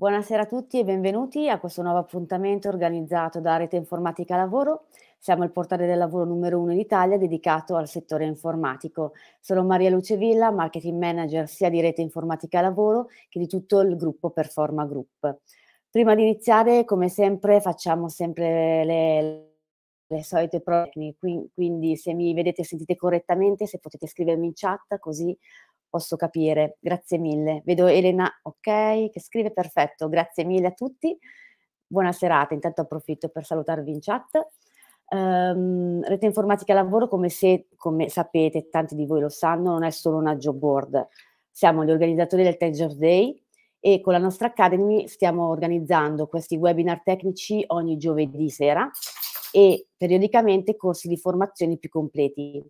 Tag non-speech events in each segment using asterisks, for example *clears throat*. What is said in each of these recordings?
Buonasera a tutti e benvenuti a questo nuovo appuntamento organizzato da Rete Informatica Lavoro. Siamo il portale del lavoro numero uno in Italia dedicato al settore informatico. Sono Maria Luce Villa, marketing manager sia di Rete Informatica Lavoro che di tutto il gruppo Performa Group. Prima di iniziare, come sempre, facciamo sempre le, le solite prove, quindi se mi vedete e sentite correttamente, se potete scrivermi in chat così posso capire. Grazie mille. Vedo Elena, ok, che scrive perfetto. Grazie mille a tutti. Buona serata. Intanto approfitto per salutarvi in chat. Um, rete informatica lavoro, come, se, come sapete, tanti di voi lo sanno, non è solo una job board. Siamo gli organizzatori del Tanger Day e con la nostra Academy stiamo organizzando questi webinar tecnici ogni giovedì sera e periodicamente corsi di formazione più completi.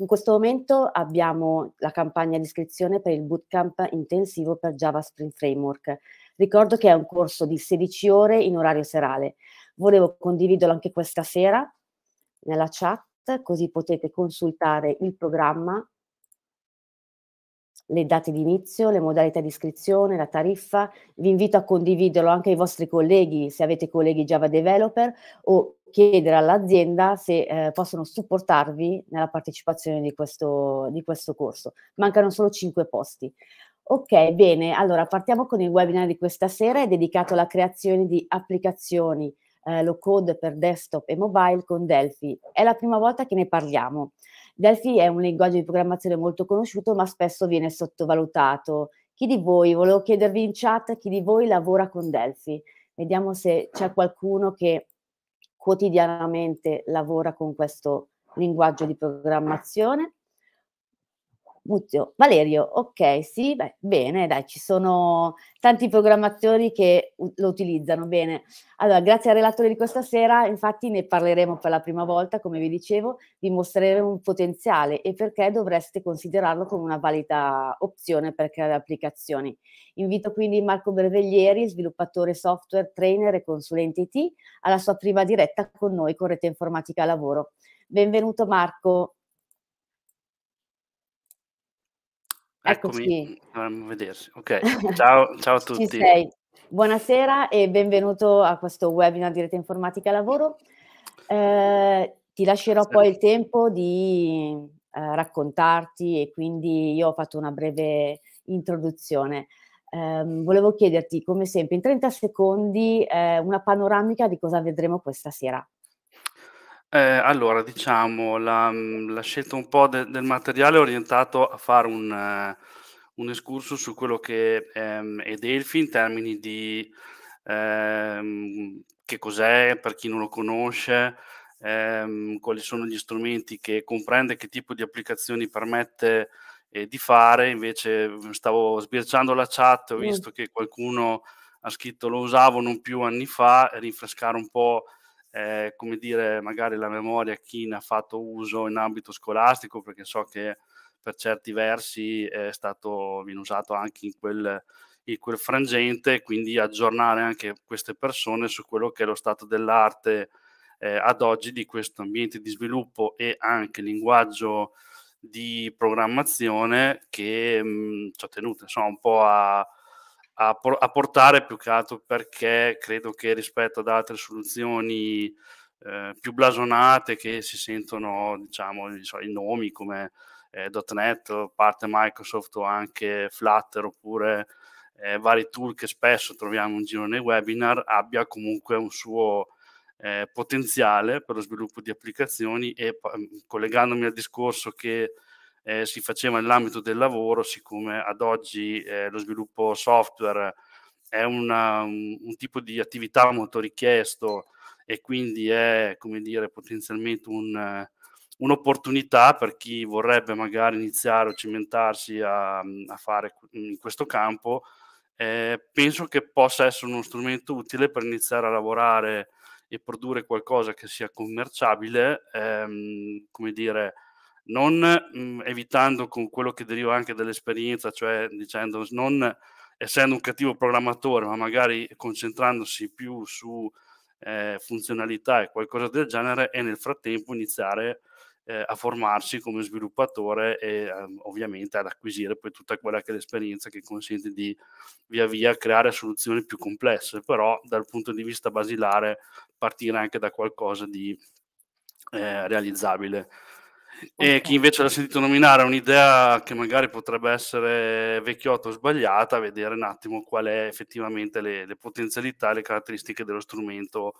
In questo momento abbiamo la campagna di iscrizione per il bootcamp intensivo per Java Spring Framework. Ricordo che è un corso di 16 ore in orario serale. Volevo condividerlo anche questa sera nella chat, così potete consultare il programma, le date di inizio, le modalità di iscrizione, la tariffa. Vi invito a condividerlo anche ai vostri colleghi, se avete colleghi Java developer o chiedere all'azienda se eh, possono supportarvi nella partecipazione di questo, di questo corso. Mancano solo 5 posti. Ok, bene, allora partiamo con il webinar di questa sera, è dedicato alla creazione di applicazioni eh, low code per desktop e mobile con Delphi. È la prima volta che ne parliamo. Delphi è un linguaggio di programmazione molto conosciuto, ma spesso viene sottovalutato. Chi di voi, volevo chiedervi in chat, chi di voi lavora con Delphi? Vediamo se c'è qualcuno che quotidianamente lavora con questo linguaggio di programmazione Muzio, Valerio, ok, sì, beh, bene, dai, ci sono tanti programmatori che lo utilizzano bene. Allora, grazie al relatore di questa sera, infatti ne parleremo per la prima volta, come vi dicevo, vi mostreremo un potenziale e perché dovreste considerarlo come una valida opzione per creare applicazioni. Invito quindi Marco Berveglieri, sviluppatore software, trainer e consulente IT, alla sua prima diretta con noi con Rete Informatica Lavoro. Benvenuto Marco, Eccoci. dovremmo vedersi. Ok, *laughs* ciao, ciao a tutti. Buonasera e benvenuto a questo webinar di Rete Informatica Lavoro. Eh, ti lascerò sì. poi il tempo di eh, raccontarti e quindi io ho fatto una breve introduzione. Eh, volevo chiederti, come sempre, in 30 secondi eh, una panoramica di cosa vedremo questa sera. Eh, allora diciamo la mhmm, la scelta un po' de del materiale è orientato a fare un eh, un excursus su quello che, ehm, è Delphi in termini di, ehm, che cos'è per chi non lo conosce, ehm, quali sono gli strumenti che comprende, che tipo di applicazioni permette, ehm, di fare. Invece mhmm, stavo sbirciando la chat, ho Mh. visto che qualcuno ha scritto: "Lo usavo non più anni fa", rinfrescare un po' eh, come dire, magari la memoria chi ne ha fatto uso in ambito scolastico, perché so che per certi versi è stato viene usato anche in quel, in quel frangente, quindi aggiornare anche queste persone su quello che è lo stato dell'arte eh, ad oggi di questo ambiente di sviluppo e anche linguaggio di programmazione che mh, mm, ci ha tenuto insomma un po' a a, por- a, portare più che altro perché credo che rispetto ad altre soluzioni eh, più blasonate che si sentono diciamo i, nomi come eh, .NET, parte Microsoft o anche Flutter oppure eh, vari tool che spesso troviamo in giro nei webinar abbia comunque un suo eh, potenziale per lo sviluppo di applicazioni e pa- ehm, collegandomi al discorso che eh, si faceva nell'ambito del lavoro, siccome ad oggi eh, lo sviluppo software è una, un, un, tipo di attività molto richiesto e quindi è, come dire, potenzialmente un, un'opportunità per chi vorrebbe magari iniziare o cimentarsi a, a fare in questo campo, eh, penso che possa essere uno strumento utile per iniziare a lavorare e produrre qualcosa che sia commerciabile, ehm, come dire, non mh, mm, evitando con quello che deriva anche dall'esperienza, cioè dicendo non essendo un cattivo programmatore, ma magari concentrandosi più su eh, funzionalità e qualcosa del genere e nel frattempo iniziare eh, a formarsi come sviluppatore e eh, ovviamente ad acquisire poi tutta quella che è l'esperienza che consente di via via creare soluzioni più complesse, però dal punto di vista basilare partire anche da qualcosa di eh, realizzabile e chi invece l'ha sentito nominare un'idea che magari potrebbe essere vecchiotta o sbagliata, vedere un attimo qual è effettivamente le, le potenzialità le caratteristiche dello strumento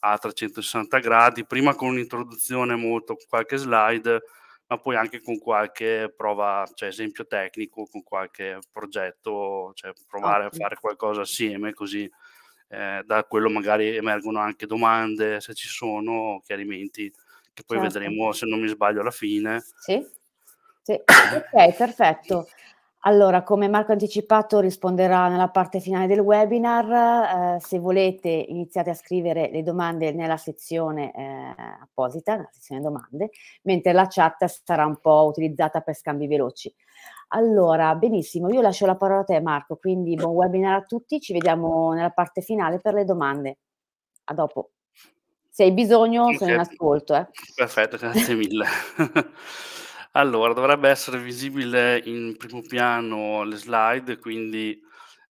a 360 gradi, prima con un'introduzione molto, con qualche slide, ma poi anche con qualche prova, cioè esempio tecnico, con qualche progetto, cioè provare okay. a fare qualcosa assieme, così eh, da quello magari emergono anche domande, se ci sono, chiarimenti che poi certo. vedremo se non mi sbaglio alla fine. Sì, sì. ok, perfetto. Allora, come Marco ha anticipato risponderà nella parte finale del webinar, eh, se volete iniziate a scrivere le domande nella sezione eh, apposita, nella sezione domande, mentre la chat sarà un po' utilizzata per scambi veloci. Allora, benissimo, io lascio la parola a te Marco, quindi buon webinar a tutti, ci vediamo nella parte finale per le domande. A dopo se hai bisogno sono in ascolto. Eh. Perfetto, grazie *laughs* mille. *laughs* allora, dovrebbe essere visibile in primo piano le slide, quindi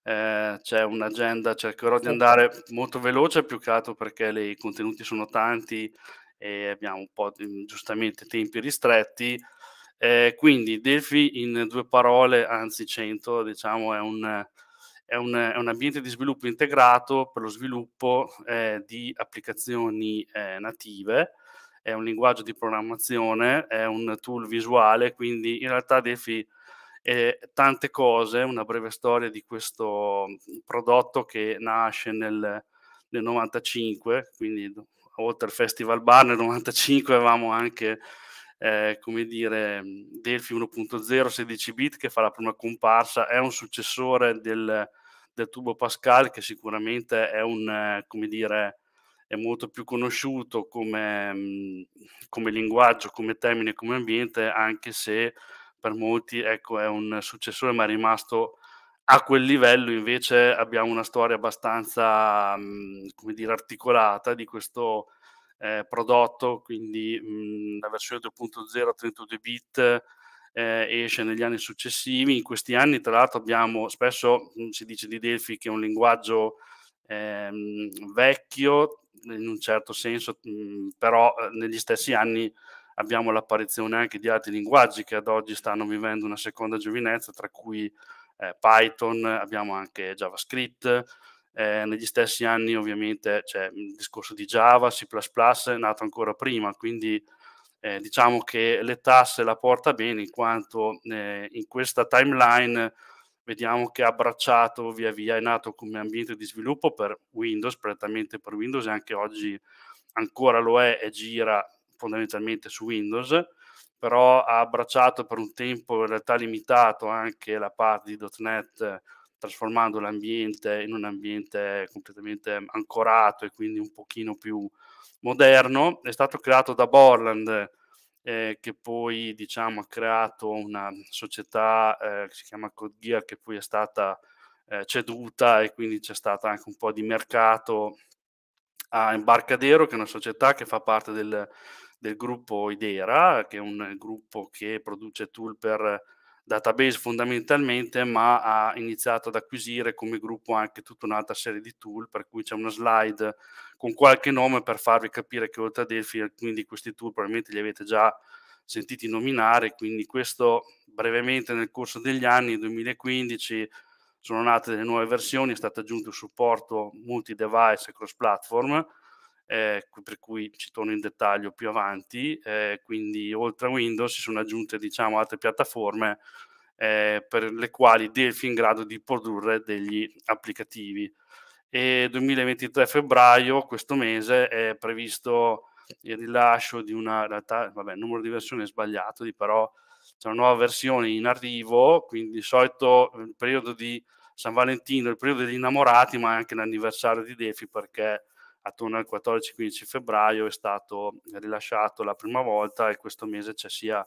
eh, c'è un'agenda, cercherò di andare molto veloce, più che altro perché i contenuti sono tanti e abbiamo un po' di, giustamente tempi ristretti. Eh, quindi Delphi in due parole, anzi cento, diciamo, è un è un, è un, ambiente di sviluppo integrato per lo sviluppo eh, di applicazioni eh, native, è un linguaggio di programmazione, è un tool visuale, quindi in realtà DeFi è tante cose, una breve storia di questo prodotto che nasce nel, nel 95, quindi oltre al Festival Bar nel 95 avevamo anche eh, come dire, Delphi 1.0 16 bit che fa la prima comparsa, è un successore del, del Turbo Pascal che sicuramente è un, eh, come dire, è molto più conosciuto come, mm, come linguaggio, come termine, come ambiente, anche se per molti ecco, è un successore ma è rimasto a quel livello invece abbiamo una storia abbastanza, mm, come dire, articolata di questo eh, prodotto, quindi mh, mhmm, la versione 2.0 32 bit eh, esce negli anni successivi. In questi anni, tra l'altro, abbiamo spesso mh, mhmm, si dice di Delphi che è un linguaggio ehm, vecchio, in un certo senso, mh, mhmm, però eh, negli stessi anni abbiamo l'apparizione anche di altri linguaggi che ad oggi stanno vivendo una seconda giovinezza, tra cui eh, Python, abbiamo anche JavaScript eh, negli stessi anni ovviamente c'è il discorso di Java, C++ è nato ancora prima, quindi eh, diciamo che l'età se la porta bene in quanto eh, in questa timeline vediamo che ha abbracciato via via, è nato come ambiente di sviluppo per Windows, prettamente per Windows e anche oggi ancora lo è e gira fondamentalmente su Windows, però ha abbracciato per un tempo in realtà limitato anche la parte di .NET trasformando l'ambiente in un ambiente completamente ancorato e quindi un pochino più moderno. È stato creato da Borland, eh, che poi diciamo, ha creato una società eh, che si chiama Codgear, che poi è stata eh, ceduta e quindi c'è stato anche un po' di mercato a Embarcadero, che è una società che fa parte del, del gruppo Idera, che è un eh, gruppo che produce tool per database fondamentalmente, ma ha iniziato ad acquisire come gruppo anche tutta un'altra serie di tool, per cui c'è una slide con qualche nome per farvi capire che oltre a Delphi quindi questi tool probabilmente li avete già sentiti nominare, quindi questo brevemente nel corso degli anni 2015 sono nate delle nuove versioni, è stato aggiunto il supporto multi-device e cross-platform, eh, per cui ci torno in dettaglio più avanti. Eh, quindi oltre a Windows si sono aggiunte diciamo, altre piattaforme eh, per le quali Delphi è in grado di produrre degli applicativi. E 2023 febbraio, questo mese, è previsto il rilascio di una, in realtà, vabbè, numero di versioni è sbagliato, però c'è una nuova versione in arrivo, quindi di solito eh, il periodo di San Valentino, il periodo degli innamorati, ma anche l'anniversario di Delphi perché attorno al 14-15 febbraio è stato rilasciato la prima volta e questo mese c'è sia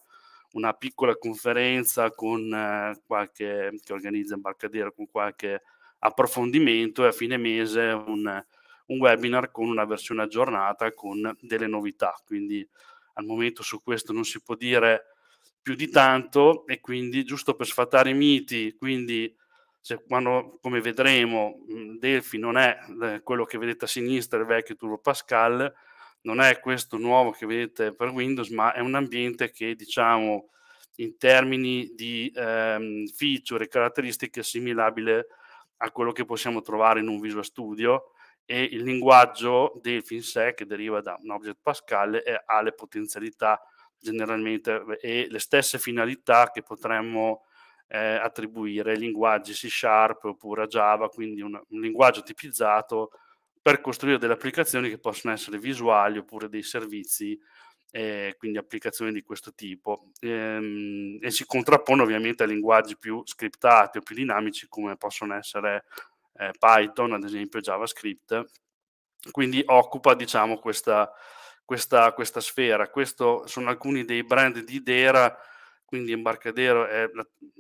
una piccola conferenza con eh, qualche che organizza Embarcadero con qualche approfondimento e a fine mese un, un, webinar con una versione aggiornata con delle novità. Quindi al momento su questo non si può dire più di tanto e quindi giusto per sfatare i miti, quindi se, cioè, quando, come vedremo, mm, Delphi non è eh, quello che vedete a sinistra, il vecchio Turbo Pascal, non è questo nuovo che vedete per Windows, ma è un ambiente che, diciamo, in termini di ehm, feature e caratteristiche è assimilabile a quello che possiamo trovare in un Visual Studio e il linguaggio Delphi in sé, che deriva da un Object Pascal, è, ha le potenzialità generalmente eh, e le stesse finalità che potremmo eh, attribuire linguaggi C Sharp oppure Java, quindi un, un linguaggio tipizzato per costruire delle applicazioni che possono essere visuali oppure dei servizi eh, quindi applicazioni di questo tipo ehm, e si contrappone ovviamente a linguaggi più scriptati o più dinamici come possono essere eh, Python, ad esempio JavaScript, quindi occupa diciamo questa, questa, questa sfera. Questi sono alcuni dei brand di Dera quindi Embarcadero è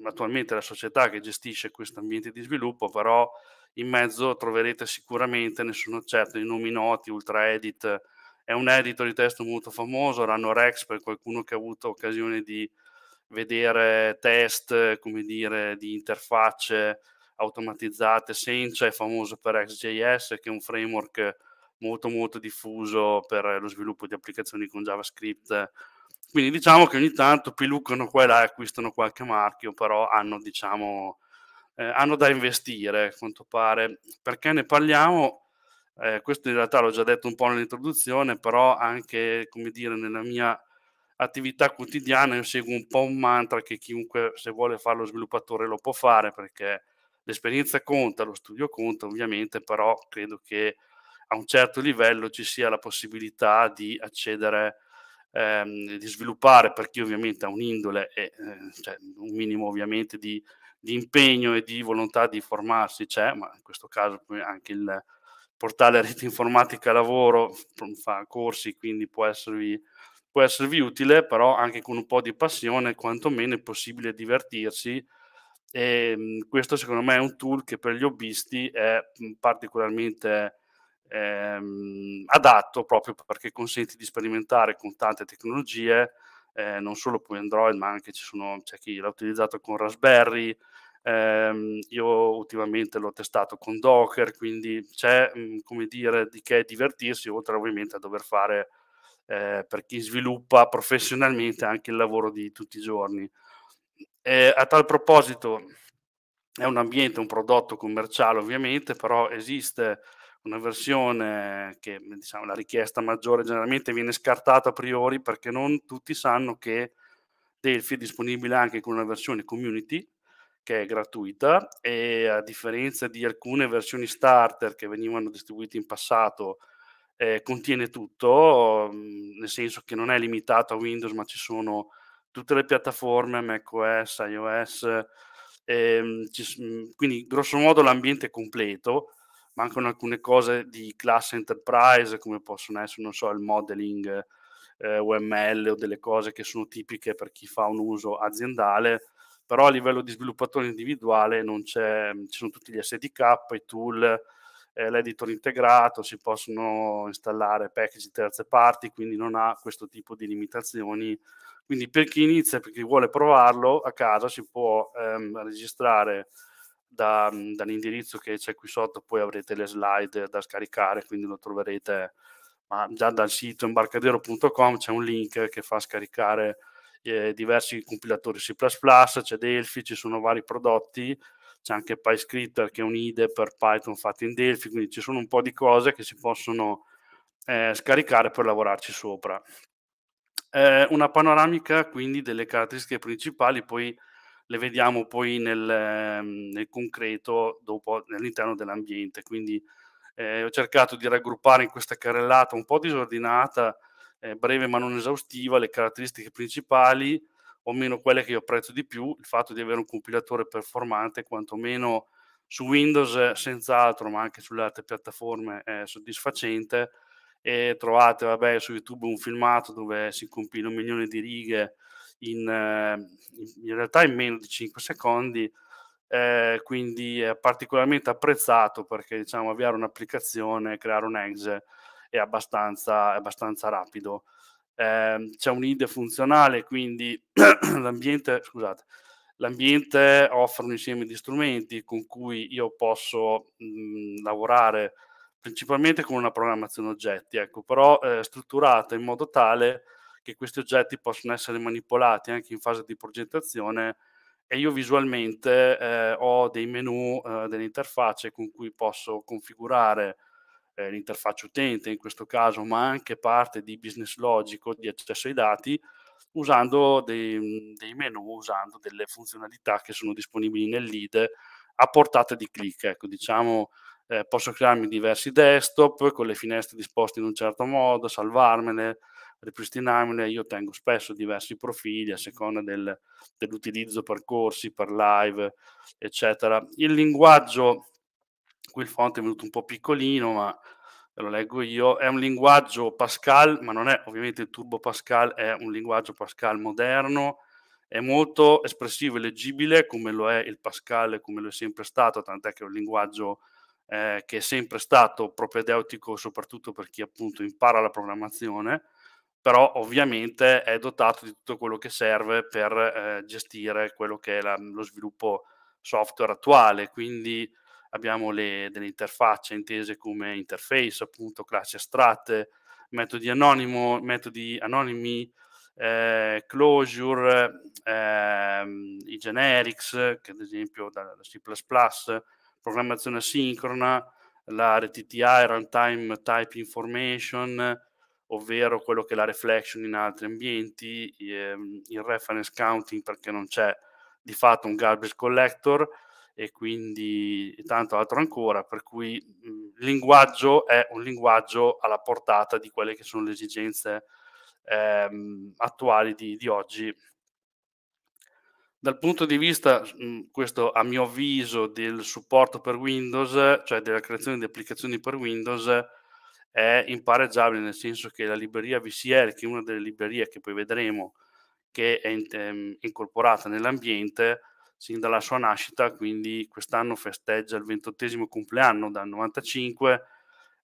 attualmente la società che gestisce questo ambiente di sviluppo, però in mezzo troverete sicuramente, ne sono certo, i nomi noti, Ultra Edit è un editor di testo molto famoso, Rex per qualcuno che ha avuto occasione di vedere test, come dire, di interfacce automatizzate, Sencha è famoso per XJS che è un framework molto molto diffuso per lo sviluppo di applicazioni con JavaScript quindi diciamo che ogni tanto piluccano qua e là e acquistano qualche marchio, però hanno, diciamo, eh, hanno da investire, a quanto pare. Perché ne parliamo? Eh, questo in realtà l'ho già detto un po' nell'introduzione, però anche, come dire, nella mia attività quotidiana io seguo un po' un mantra che chiunque se vuole fare lo sviluppatore lo può fare perché l'esperienza conta, lo studio conta ovviamente, però credo che a un certo livello ci sia la possibilità di accedere ehm, di sviluppare per chi ovviamente ha un'indole e eh, cioè, un minimo ovviamente di, di, impegno e di volontà di formarsi c'è, ma in questo caso anche il portale Rete Informatica Lavoro fa corsi, quindi può esservi, può esservi utile, però anche con un po' di passione quantomeno è possibile divertirsi. E, ehm, questo secondo me è un tool che per gli hobbisti è particolarmente ehm, adatto proprio perché consente di sperimentare con tante tecnologie, eh, non solo poi Android, ma anche ci sono, c'è chi l'ha utilizzato con Raspberry, ehm, io ultimamente l'ho testato con Docker, quindi c'è, mh, mm, come dire, di che divertirsi, oltre ovviamente a dover fare eh, per chi sviluppa professionalmente anche il lavoro di tutti i giorni. E a tal proposito, è un ambiente, un prodotto commerciale ovviamente, però esiste una versione che diciamo, la richiesta maggiore generalmente viene scartata a priori perché non tutti sanno che Delphi è disponibile anche con una versione community che è gratuita e a differenza di alcune versioni starter che venivano distribuite in passato eh, contiene tutto, nel senso che non è limitato a Windows ma ci sono tutte le piattaforme, macOS, iOS, ehm, ci, quindi grosso modo l'ambiente è completo mancano alcune cose di classe enterprise, come possono essere, non so, il modeling eh, UML o delle cose che sono tipiche per chi fa un uso aziendale, però a livello di sviluppatore individuale non c'è, ci sono tutti gli SDK, i tool, eh, l'editor integrato, si possono installare package di terze parti, quindi non ha questo tipo di limitazioni. Quindi per chi inizia, per chi vuole provarlo a casa, si può ehm, registrare da, mhmm, dall'indirizzo che c'è qui sotto poi avrete le slide da scaricare, quindi lo troverete ma già dal sito embarcadero.com c'è un link che fa scaricare eh, diversi compilatori C++, c'è Delphi, ci sono vari prodotti, c'è anche PyScripter che è un IDE per Python fatta in Delphi, quindi ci sono un po' di cose che si possono eh, scaricare per lavorarci sopra. Eh, una panoramica quindi delle caratteristiche principali, poi le vediamo poi nel, ehm, nel concreto dopo, all'interno dell'ambiente. Quindi eh, ho cercato di raggruppare in questa carrellata un po' disordinata, eh, breve ma non esaustiva, le caratteristiche principali, o meno quelle che io apprezzo di più, il fatto di avere un compilatore performante, quantomeno su Windows eh, senz'altro, ma anche sulle altre piattaforme è soddisfacente. E trovate vabbè, su YouTube un filmato dove si compilano milioni di righe in, ehm, in realtà in meno di 5 secondi, eh, quindi è particolarmente apprezzato perché diciamo, avviare un'applicazione, creare un exe è abbastanza, è abbastanza rapido. Eh, c'è un IDE funzionale, quindi *clears throat* l'ambiente, scusate, l'ambiente offre un insieme di strumenti con cui io posso mh, mhmm, lavorare principalmente con una programmazione oggetti, ecco, però eh, strutturata in modo tale che questi oggetti possono essere manipolati anche in fase di progettazione e io visualmente eh, ho dei menu, eh, delle interfacce con cui posso configurare eh, l'interfaccia utente in questo caso, ma anche parte di business logico di accesso ai dati usando dei, dei menu, usando delle funzionalità che sono disponibili nel lead a portata di clic. Ecco, diciamo, eh, posso crearmi diversi desktop con le finestre disposte in un certo modo, salvarmele, ripristinarmene, io tengo spesso diversi profili a seconda del, dell'utilizzo per corsi, per live, eccetera. Il linguaggio, qui il font è venuto un po' piccolino, ma lo leggo io, è un linguaggio Pascal, ma non è ovviamente il Turbo Pascal, è un linguaggio Pascal moderno, è molto espressivo e leggibile come lo è il Pascal, come lo è sempre stato, tant'è che è un linguaggio eh, che è sempre stato propedeutico soprattutto per chi appunto impara la programmazione però ovviamente è dotato di tutto quello che serve per eh, gestire quello che è la, lo sviluppo software attuale, quindi abbiamo le, delle interfacce intese come interface, appunto, classi astratte, metodi, anonimo, metodi anonimi, eh, closure, eh, i generics, che ad esempio da, C++, programmazione asincrona, la RTTI, Runtime Type Information, ovvero quello che è la reflection in altri ambienti, ehm, il reference counting perché non c'è di fatto un garbage collector e quindi e tanto altro ancora, per cui il mhmm, linguaggio è un linguaggio alla portata di quelle che sono le esigenze ehm, attuali di, di, oggi. Dal punto di vista, mh, mhmm, questo a mio avviso, del supporto per Windows, cioè della creazione di applicazioni per Windows, è impareggiabile, nel senso che la libreria VCR, che è una delle librerie che poi vedremo che è in, ehm, incorporata nell'ambiente, sin dalla sua nascita, quindi quest'anno festeggia il ventottesimo compleanno dal 95,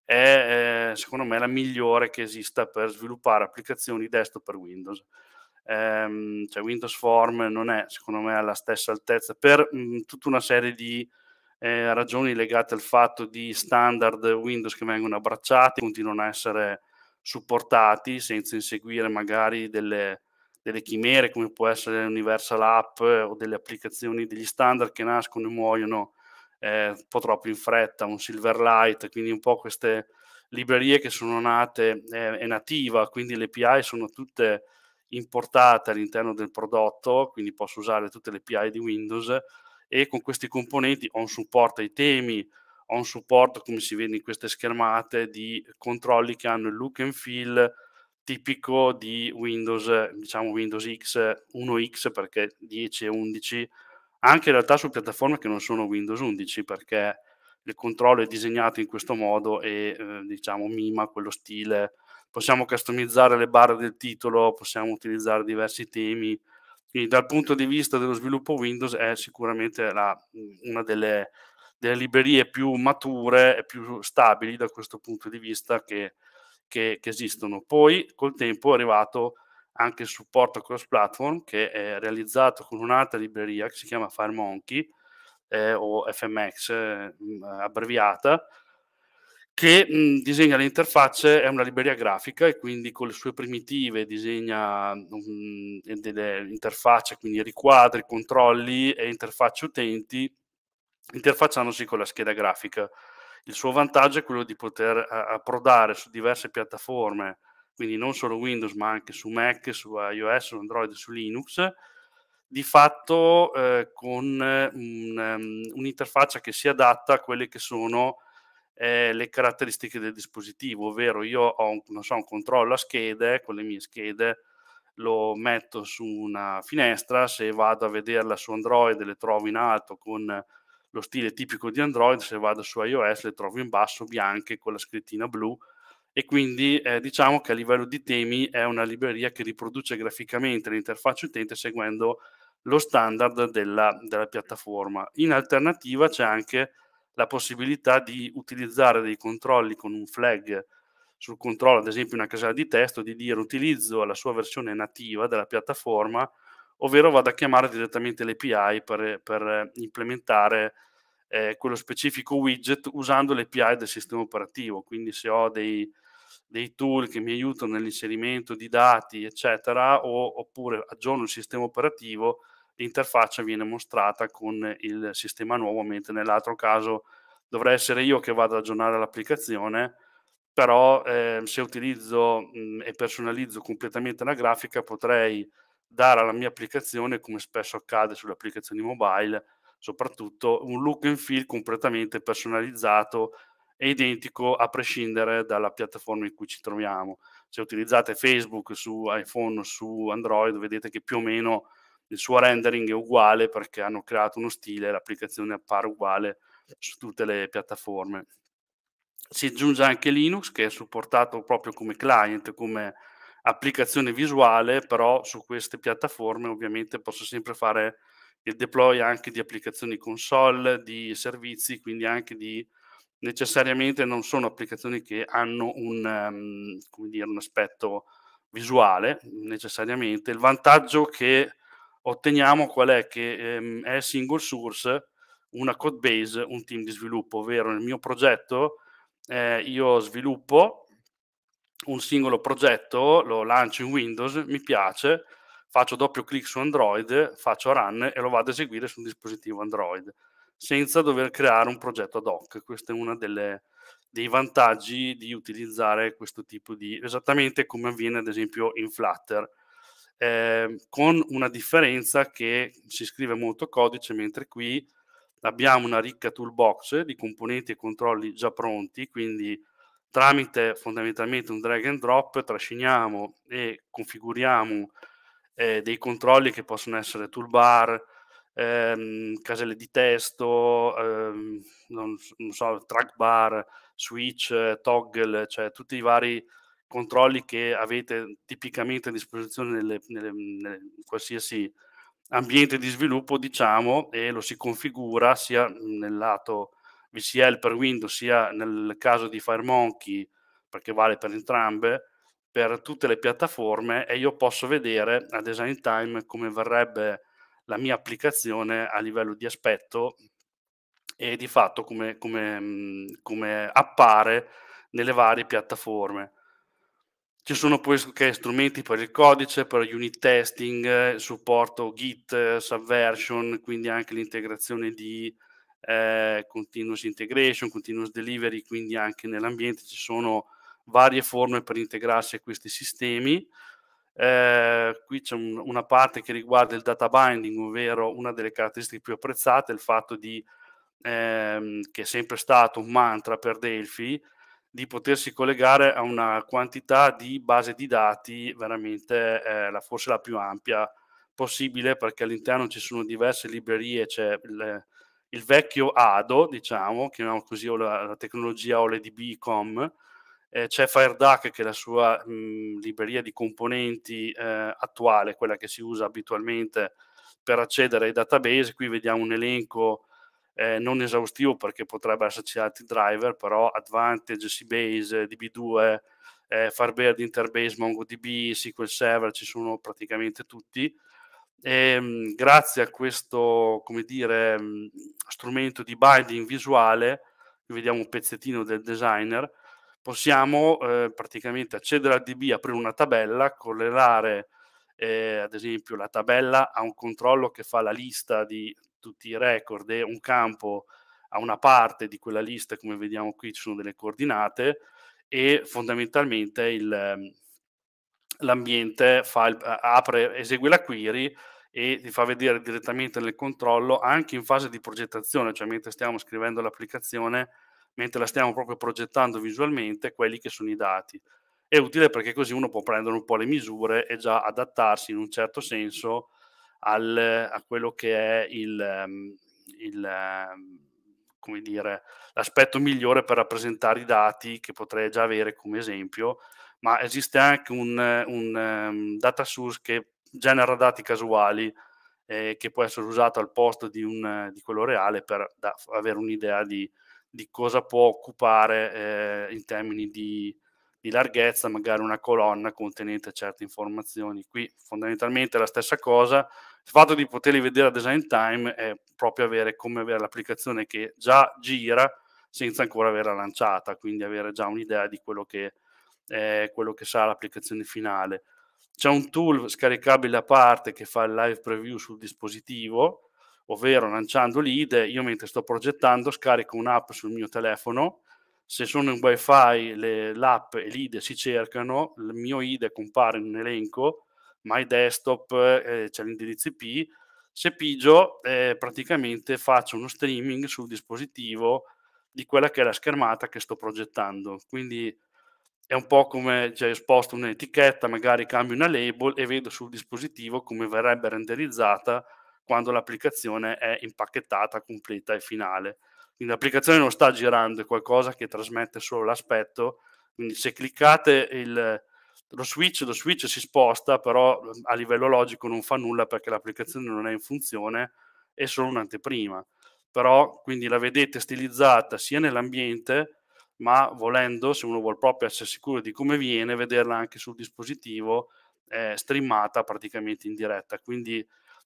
è eh, secondo me la migliore che esista per sviluppare applicazioni desktop per Windows. Ehm, cioè Windows Form non è secondo me alla stessa altezza per mh, mm, tutta una serie di eh, ragioni legate al fatto di standard Windows che vengono abbracciati, continuano a essere supportati senza inseguire magari delle, delle chimere come può essere l'Universal App eh, o delle applicazioni, degli standard che nascono e muoiono eh, un po' troppo in fretta, un Silverlight, quindi un po' queste librerie che sono nate, eh, è nativa, quindi le API sono tutte importate all'interno del prodotto, quindi posso usare tutte le API di Windows e con questi componenti ho un supporto ai temi, ho un supporto, come si vede in queste schermate, di controlli che hanno il look and feel tipico di Windows, diciamo Windows X, 1X perché 10 e 11, anche in realtà su piattaforme che non sono Windows 11 perché il controllo è disegnato in questo modo e eh, diciamo mima quello stile. Possiamo customizzare le barre del titolo, possiamo utilizzare diversi temi, quindi dal punto di vista dello sviluppo Windows è sicuramente la, una delle, delle, librerie più mature e più stabili da questo punto di vista che, che, che esistono. Poi col tempo è arrivato anche il supporto cross platform che è realizzato con un'altra libreria che si chiama FireMonkey eh, o FMX eh, abbreviata che mh, disegna le interfacce, è una libreria grafica e quindi con le sue primitive disegna mh, delle interfacce, quindi riquadri, controlli e interfacce utenti, interfacciandosi con la scheda grafica. Il suo vantaggio è quello di poter eh, approdare su diverse piattaforme, quindi non solo Windows, ma anche su Mac, su iOS, su Android, su Linux, di fatto eh, con um, un'interfaccia che si adatta a quelle che sono eh, le caratteristiche del dispositivo, ovvero io ho un, so, un controllo a schede, con le mie schede lo metto su una finestra, se vado a vederla su Android le trovo in alto con lo stile tipico di Android, se vado su iOS le trovo in basso bianche con la scrittina blu e quindi eh, diciamo che a livello di temi è una libreria che riproduce graficamente l'interfaccia utente seguendo lo standard della, della piattaforma. In alternativa c'è anche la possibilità di utilizzare dei controlli con un flag sul controllo, ad esempio una casella di testo, di dire utilizzo la sua versione nativa della piattaforma, ovvero vado a chiamare direttamente l'API per, per implementare eh, quello specifico widget usando l'API del sistema operativo. Quindi se ho dei, dei tool che mi aiutano nell'inserimento di dati, eccetera, o, oppure aggiorno il sistema operativo, l'interfaccia viene mostrata con il sistema nuovo, mentre nell'altro caso dovrà essere io che vado ad aggiornare l'applicazione, però eh, se utilizzo mh, mhmm, e personalizzo completamente la grafica potrei dare alla mia applicazione, come spesso accade sulle applicazioni mobile, soprattutto un look and feel completamente personalizzato e identico a prescindere dalla piattaforma in cui ci troviamo. Se utilizzate Facebook su iPhone o su Android vedete che più o meno il suo rendering è uguale perché hanno creato uno stile, l'applicazione appare uguale su tutte le piattaforme. Si aggiunge anche Linux che è supportato proprio come client, come applicazione visuale, però su queste piattaforme ovviamente posso sempre fare il deploy anche di applicazioni console, di servizi, quindi anche di necessariamente non sono applicazioni che hanno un, um, dire, un aspetto visuale necessariamente. Il vantaggio che otteniamo qual è che ehm, è single source una code base, un team di sviluppo, ovvero nel mio progetto eh, io sviluppo un singolo progetto, lo lancio in Windows, mi piace, faccio doppio clic su Android, faccio run e lo vado a eseguire su un dispositivo Android, senza dover creare un progetto ad hoc. Questo è uno dei vantaggi di utilizzare questo tipo di, esattamente come avviene ad esempio in Flutter eh, con una differenza che si scrive molto codice, mentre qui abbiamo una ricca toolbox di componenti e controlli già pronti, quindi tramite fondamentalmente un drag and drop trasciniamo e configuriamo eh, dei controlli che possono essere toolbar, ehm, caselle di testo, ehm, non, non so, trackbar, switch, toggle, cioè tutti i vari controlli che avete tipicamente a disposizione nelle, nelle, nelle, in qualsiasi ambiente di sviluppo, diciamo, e lo si configura sia nel lato VCL per Windows, sia nel caso di FireMonkey, perché vale per entrambe, per tutte le piattaforme e io posso vedere a design time come verrebbe la mia applicazione a livello di aspetto e di fatto come, come, mm, come appare nelle varie piattaforme. Ci sono poi strumenti per il codice, per unit testing, eh, supporto Git, eh, Subversion, quindi anche l'integrazione di eh, continuous integration, continuous delivery, quindi anche nell'ambiente ci sono varie forme per integrarsi a questi sistemi. Eh, qui c'è un, una parte che riguarda il data binding, ovvero una delle caratteristiche più apprezzate, il fatto di, ehm, che è sempre stato un mantra per Delphi, di potersi collegare a una quantità di base di dati veramente eh, la, forse la più ampia possibile perché all'interno ci sono diverse librerie, c'è il, il vecchio ADO, diciamo, chiamiamo così o la, la tecnologia OLEDB.com, eh, c'è FireDuck che è la sua mh, libreria di componenti eh, attuale, quella che si usa abitualmente per accedere ai database, qui vediamo un elenco eh, non esaustivo perché potrebbe esserci altri driver, però Advantage, Cbase, DB2, eh, Firebird, Interbase, MongoDB, SQL Server, ci sono praticamente tutti. E, ehm, mh, grazie a questo, come dire, mh, mm, strumento di binding visuale, vediamo un pezzettino del designer, possiamo eh, praticamente accedere al DB, aprire una tabella, correlare eh, ad esempio la tabella a un controllo che fa la lista di tutti i record e un campo a una parte di quella lista, come vediamo qui ci sono delle coordinate e fondamentalmente il, ehm, l'ambiente il, apre, esegue la query e ti fa vedere direttamente nel controllo anche in fase di progettazione, cioè mentre stiamo scrivendo l'applicazione, mentre la stiamo proprio progettando visualmente, quelli che sono i dati. È utile perché così uno può prendere un po' le misure e già adattarsi in un certo senso al, a quello che è il, ehm, il ehm, come dire, l'aspetto migliore per rappresentare i dati che potrei già avere come esempio, ma esiste anche un, un um, data source che genera dati casuali eh, che può essere usato al posto di, un, di quello reale per da, avere un'idea di, di, cosa può occupare eh, in termini di, di, larghezza magari una colonna contenente certe informazioni. Qui fondamentalmente è la stessa cosa, il fatto di poterli vedere a design time è proprio avere come avere l'applicazione che già gira senza ancora averla lanciata, quindi avere già un'idea di quello che, eh, quello che sarà l'applicazione finale. C'è un tool scaricabile a parte che fa il live preview sul dispositivo, ovvero lanciando l'IDE, io mentre sto progettando scarico un'app sul mio telefono, se sono in wifi le, l'app e l'IDE si cercano, il mio IDE compare in un elenco, My Desktop, eh, c'è l'indirizzo IP, se pigio eh, praticamente faccio uno streaming sul dispositivo di quella che è la schermata che sto progettando. Quindi è un po' come cioè, sposto un'etichetta, magari cambio una label e vedo sul dispositivo come verrebbe renderizzata quando l'applicazione è impacchettata, completa e finale. Quindi l'applicazione non sta girando, è qualcosa che trasmette solo l'aspetto. Quindi se cliccate il, lo switch, lo switch si sposta, però mm, a livello logico non fa nulla perché l'applicazione non è in funzione, è solo un'anteprima. Però quindi la vedete stilizzata sia nell'ambiente, ma volendo, se uno vuole proprio essere sicuro di come viene, vederla anche sul dispositivo eh, streamata praticamente in diretta. Quindi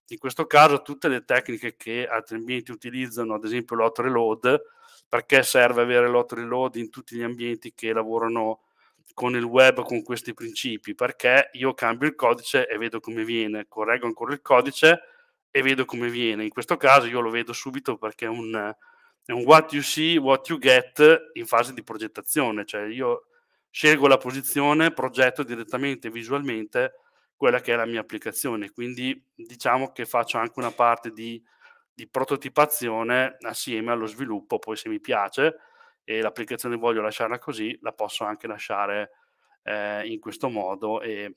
in questo caso tutte le tecniche che altri ambienti utilizzano, ad esempio l'hot reload, perché serve avere l'hot reload in tutti gli ambienti che lavorano con il web con questi principi, perché io cambio il codice e vedo come viene, correggo ancora il codice e vedo come viene. In questo caso io lo vedo subito perché è un, è un what you see, what you get in fase di progettazione, cioè io scelgo la posizione, progetto direttamente visualmente quella che è la mia applicazione, quindi diciamo che faccio anche una parte di, di prototipazione assieme allo sviluppo, poi se mi piace e l'applicazione voglio lasciarla così, la posso anche lasciare eh, in questo modo e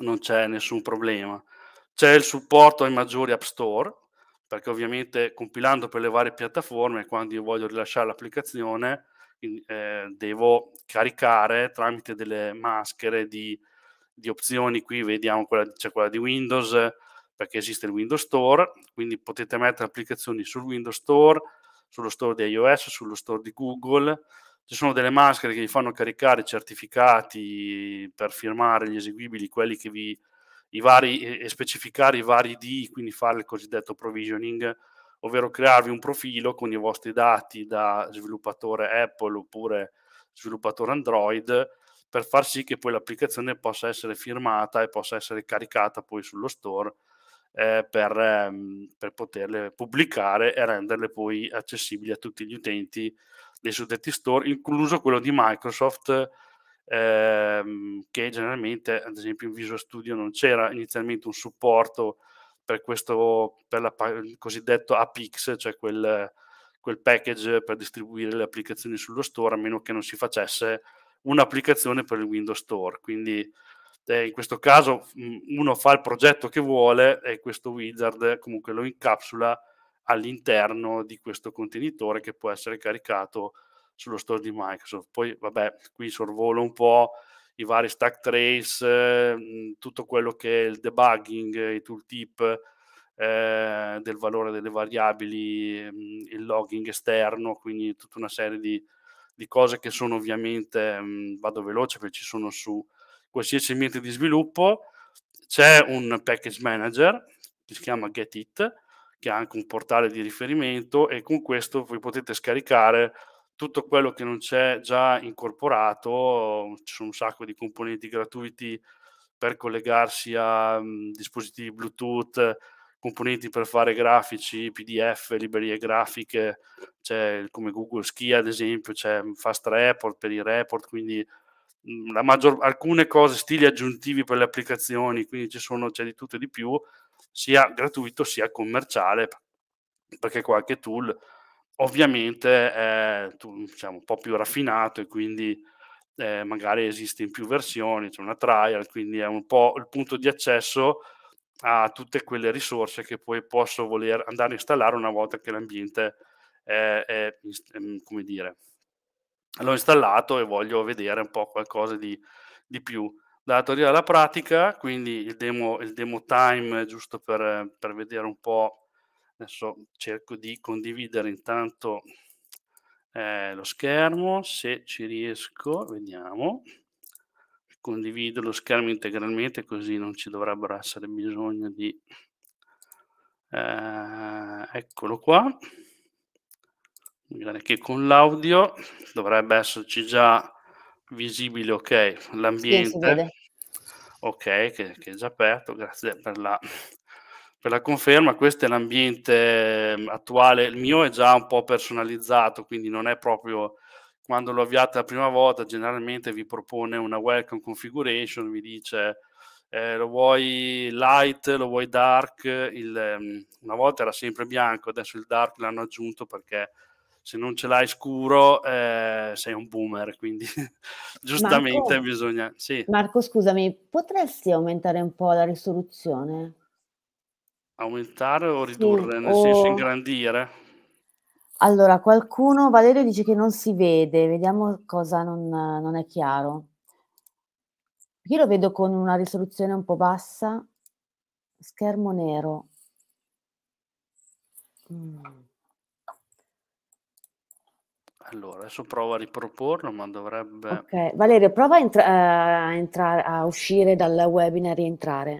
non c'è nessun problema. C'è il supporto ai maggiori app store, perché ovviamente compilando per le varie piattaforme, quando io voglio rilasciare l'applicazione, eh, devo caricare tramite delle maschere di, di opzioni. Qui vediamo quella, c'è quella di Windows, perché esiste il Windows Store, quindi potete mettere applicazioni sul Windows Store, sullo store di iOS, sullo store di Google. Ci sono delle maschere che vi fanno caricare certificati per firmare gli eseguibili, quelli che vi i vari, e specificare i vari D, quindi fare il cosiddetto provisioning, ovvero crearvi un profilo con i vostri dati da sviluppatore Apple oppure sviluppatore Android per far sì che poi l'applicazione possa essere firmata e possa essere caricata poi sullo store eh, per, ehm, per, poterle pubblicare e renderle poi accessibili a tutti gli utenti dei suddetti store, incluso quello di Microsoft, ehm, che generalmente, ad esempio, in Visual Studio non c'era inizialmente un supporto per questo, per la, il cosiddetto APX, cioè quel, quel package per distribuire le applicazioni sullo store, a meno che non si facesse un'applicazione per il Windows Store. Quindi eh, in questo caso mh, mm, uno fa il progetto che vuole e questo wizard comunque lo incapsula all'interno di questo contenitore che può essere caricato sullo store di Microsoft. Poi, vabbè, qui sorvolo un po' i vari stack trace, eh, mm, tutto quello che è il debugging, i tooltip eh, del valore delle variabili, mh, mm, il logging esterno, quindi tutta una serie di, di cose che sono ovviamente, mh, vado veloce perché ci sono su qualsiasi ambiente di sviluppo, c'è un package manager che si chiama GetIt, che ha anche un portale di riferimento e con questo voi potete scaricare tutto quello che non c'è già incorporato, ci sono un sacco di componenti gratuiti per collegarsi a um, dispositivi Bluetooth, componenti per fare grafici, PDF, librerie grafiche, c'è come Google Ski ad esempio, c'è Fast Report per i report, quindi maggior, alcune cose, stili aggiuntivi per le applicazioni, quindi ci sono, c'è di tutto e di più, sia gratuito sia commerciale, perché qualche tool ovviamente è diciamo, un po' più raffinato e quindi eh, magari esiste in più versioni, c'è una trial, quindi è un po' il punto di accesso a tutte quelle risorse che poi posso voler andare a installare una volta che l'ambiente è, è come dire, l'ho installato e voglio vedere un po' qualcosa di, di più. Dalla teoria alla pratica, quindi il demo, il demo time, giusto per, per vedere un po', adesso cerco di condividere intanto eh, lo schermo, se ci riesco, vediamo. Condivido lo schermo integralmente così non ci dovrebbero essere bisogno di... Eh, eccolo qua magari che con l'audio dovrebbe esserci già visibile, ok, l'ambiente. ok, che, che, è già aperto, grazie per la, per la conferma. Questo è l'ambiente ehm, attuale, il mio è già un po' personalizzato, quindi non è proprio quando lo avviate la prima volta, generalmente vi propone una welcome configuration, vi dice eh, lo vuoi light, lo vuoi dark, il, ehm, una volta era sempre bianco, adesso il dark l'hanno aggiunto perché se non ce l'hai scuro eh, sei un boomer, quindi *laughs* giustamente Marco, bisogna... Sì. Marco, scusami, potresti aumentare un po' la risoluzione? Aumentare o ridurre, sì, nel o... senso ingrandire? Allora, qualcuno, Valerio dice che non si vede, vediamo cosa non, non è chiaro. Io lo vedo con una risoluzione un po' bassa, schermo nero. Mm. Allora, adesso provo a riproporlo, ma dovrebbe... Ok, Valerio, prova a, entra- eh, a, entra- a uscire dal webinar e rientrare.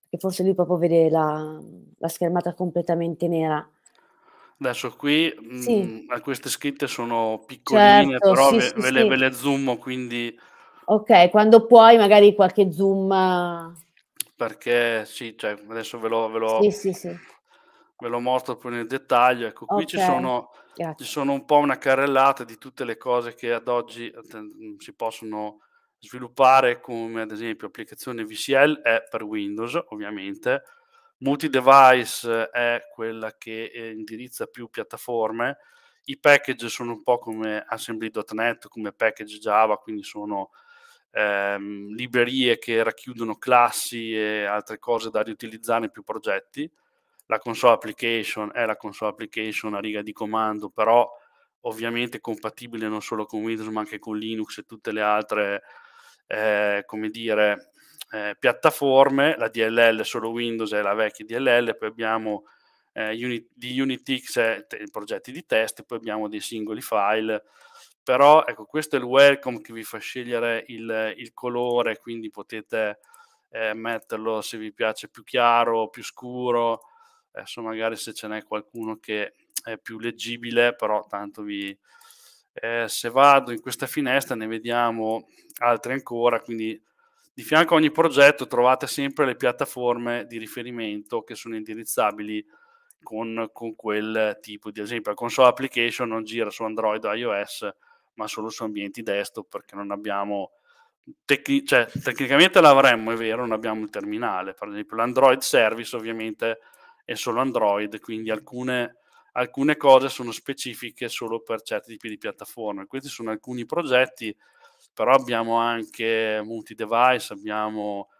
Perché forse lui proprio vede la, la schermata completamente nera. Adesso qui mm, sì. mh, queste scritte sono piccoline, certo, però sì, ve, sì, ve, le, ve, le, zoomo, quindi... Ok, quando puoi magari qualche zoom... Eh. Perché sì, cioè, adesso ve lo, ve lo, ve lo mostro poi nel dettaglio. Ecco, qui ci, sono, ci, sono, un po' una carrellata di tutte le cose che ad oggi mm, si possono sviluppare, come ad esempio applicazione VCL è per Windows, ovviamente, multi-device è quella che eh, indirizza più piattaforme, i package sono un po' come assembly.net, come package Java, quindi sono ehm, librerie che racchiudono classi e altre cose da riutilizzare in più progetti la console application è la console application a riga di comando, però ovviamente compatibile non solo con Windows ma anche con Linux e tutte le altre, eh, come dire, eh, piattaforme. La DLL è solo Windows è la vecchia DLL, poi abbiamo eh, Unit, di Unitix eh, te, progetti di test, poi abbiamo dei singoli file. Però ecco, questo è il welcome che vi fa scegliere il, il colore, quindi potete eh, metterlo se vi piace più chiaro, più scuro, Adesso magari se ce n'è qualcuno che è più leggibile, però tanto vi... Eh, se vado in questa finestra ne vediamo altre ancora, quindi di fianco a ogni progetto trovate sempre le piattaforme di riferimento che sono indirizzabili con, con quel tipo di esempio. La console application non gira su Android o iOS, ma solo su ambienti desktop perché non abbiamo tecni- cioè, tecnicamente l'avremmo, è vero, non abbiamo il terminale. Per esempio, l'Android service ovviamente è solo Android, quindi alcune, alcune cose sono specifiche solo per certi tipi di piattaforme. Questi sono alcuni progetti, però abbiamo anche multi-device, abbiamo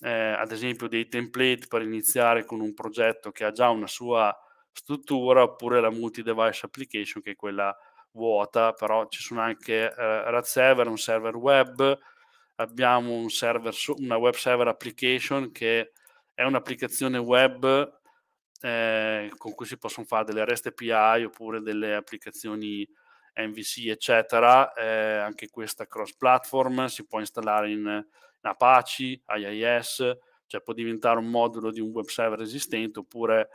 eh, ad esempio dei template per iniziare con un progetto che ha già una sua struttura, oppure la multi-device application che è quella vuota, però ci sono anche eh, RAD server, un server web, abbiamo un server, una web server application che è un'applicazione web eh, con cui si possono fare delle REST API oppure delle applicazioni MVC, eccetera, eh, anche questa cross platform si può installare in, in, Apache, IIS, cioè può diventare un modulo di un web server esistente oppure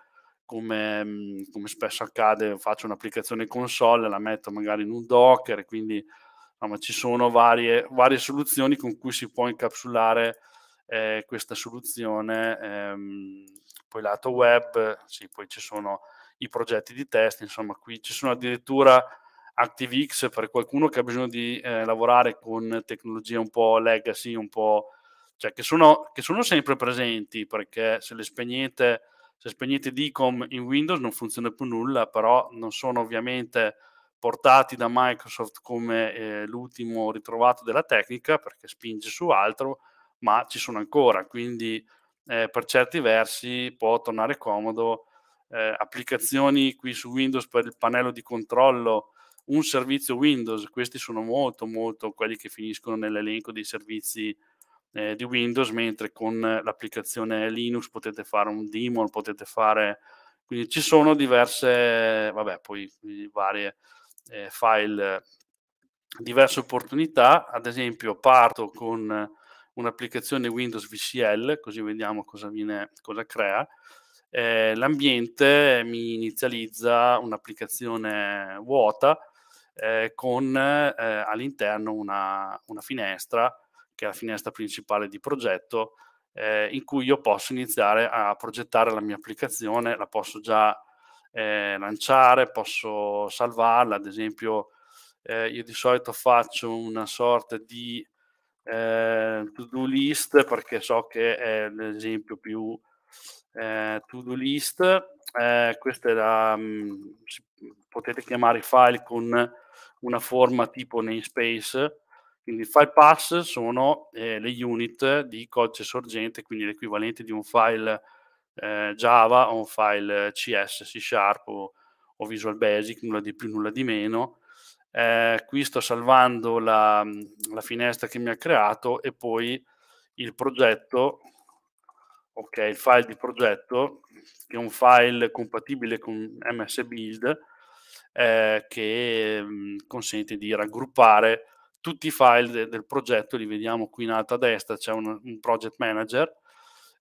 come, mm, come spesso accade faccio un'applicazione console, la metto magari in un Docker, quindi insomma, ci sono varie, varie soluzioni con cui si può incapsulare eh, questa soluzione ehm, poi lato web, sì, poi ci sono i progetti di test, insomma qui ci sono addirittura ActiveX per qualcuno che ha bisogno di eh, lavorare con tecnologie un po' legacy, un po' cioè che sono, che sono sempre presenti perché se le spegnete, se spegnete DICOM in Windows non funziona più nulla, però non sono ovviamente portati da Microsoft come eh, l'ultimo ritrovato della tecnica perché spinge su altro, ma ci sono ancora, quindi eh, per certi versi può tornare comodo. Eh, applicazioni qui su Windows per il pannello di controllo, un servizio Windows, questi sono molto, molto quelli che finiscono nell'elenco dei servizi eh, di Windows, mentre con l'applicazione Linux potete fare un daemon, potete fare... Quindi ci sono diverse, vabbè, poi varie eh, file diverse opportunità, ad esempio parto con un'applicazione Windows VCL, così vediamo cosa, viene, cosa crea. Eh, l'ambiente mi inizializza un'applicazione vuota eh, con eh, all'interno una, una, finestra, che è la finestra principale di progetto, eh, in cui io posso iniziare a progettare la mia applicazione, la posso già eh, lanciare, posso salvarla, ad esempio eh, io di solito faccio una sorta di eh, to-do list perché so che è l'esempio più eh, to-do list. Eh, questa è la, mh, mm, potete chiamare i file con una forma tipo namespace. Quindi i file pass sono eh, le unit di codice sorgente, quindi l'equivalente di un file eh, Java o un file CS, C Sharp o, o Visual Basic, nulla di più, nulla di meno eh, qui sto salvando la, la finestra che mi ha creato e poi il progetto, ok, il file di progetto, che è un file compatibile con MS Build, eh, che mh, mm, consente di raggruppare tutti i file de del progetto, li vediamo qui in alto a destra, c'è un, un, project manager.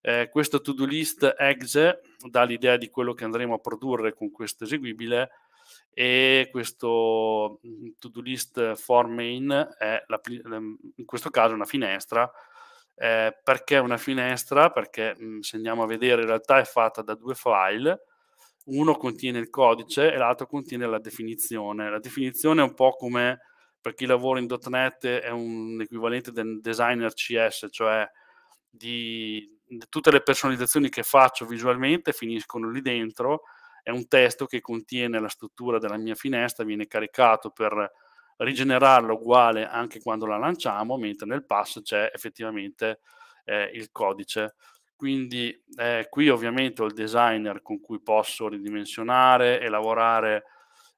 Eh, questo to-do list exe dà l'idea di quello che andremo a produrre con questo eseguibile, e questo mhmm, to-do list for main è la, ehm, in questo caso una finestra. Eh, perché una finestra? Perché mhmm, se andiamo a vedere in realtà è fatta da due file, uno contiene il codice e l'altro contiene la definizione. La definizione è un po' come per chi lavora in .NET è un equivalente del designer CS, cioè di, di tutte le personalizzazioni che faccio visualmente finiscono lì dentro è un testo che contiene la struttura della mia finestra, viene caricato per rigenerarla uguale anche quando la lanciamo, mentre nel pass c'è effettivamente eh, il codice. Quindi eh, qui ovviamente ho il designer con cui posso ridimensionare e lavorare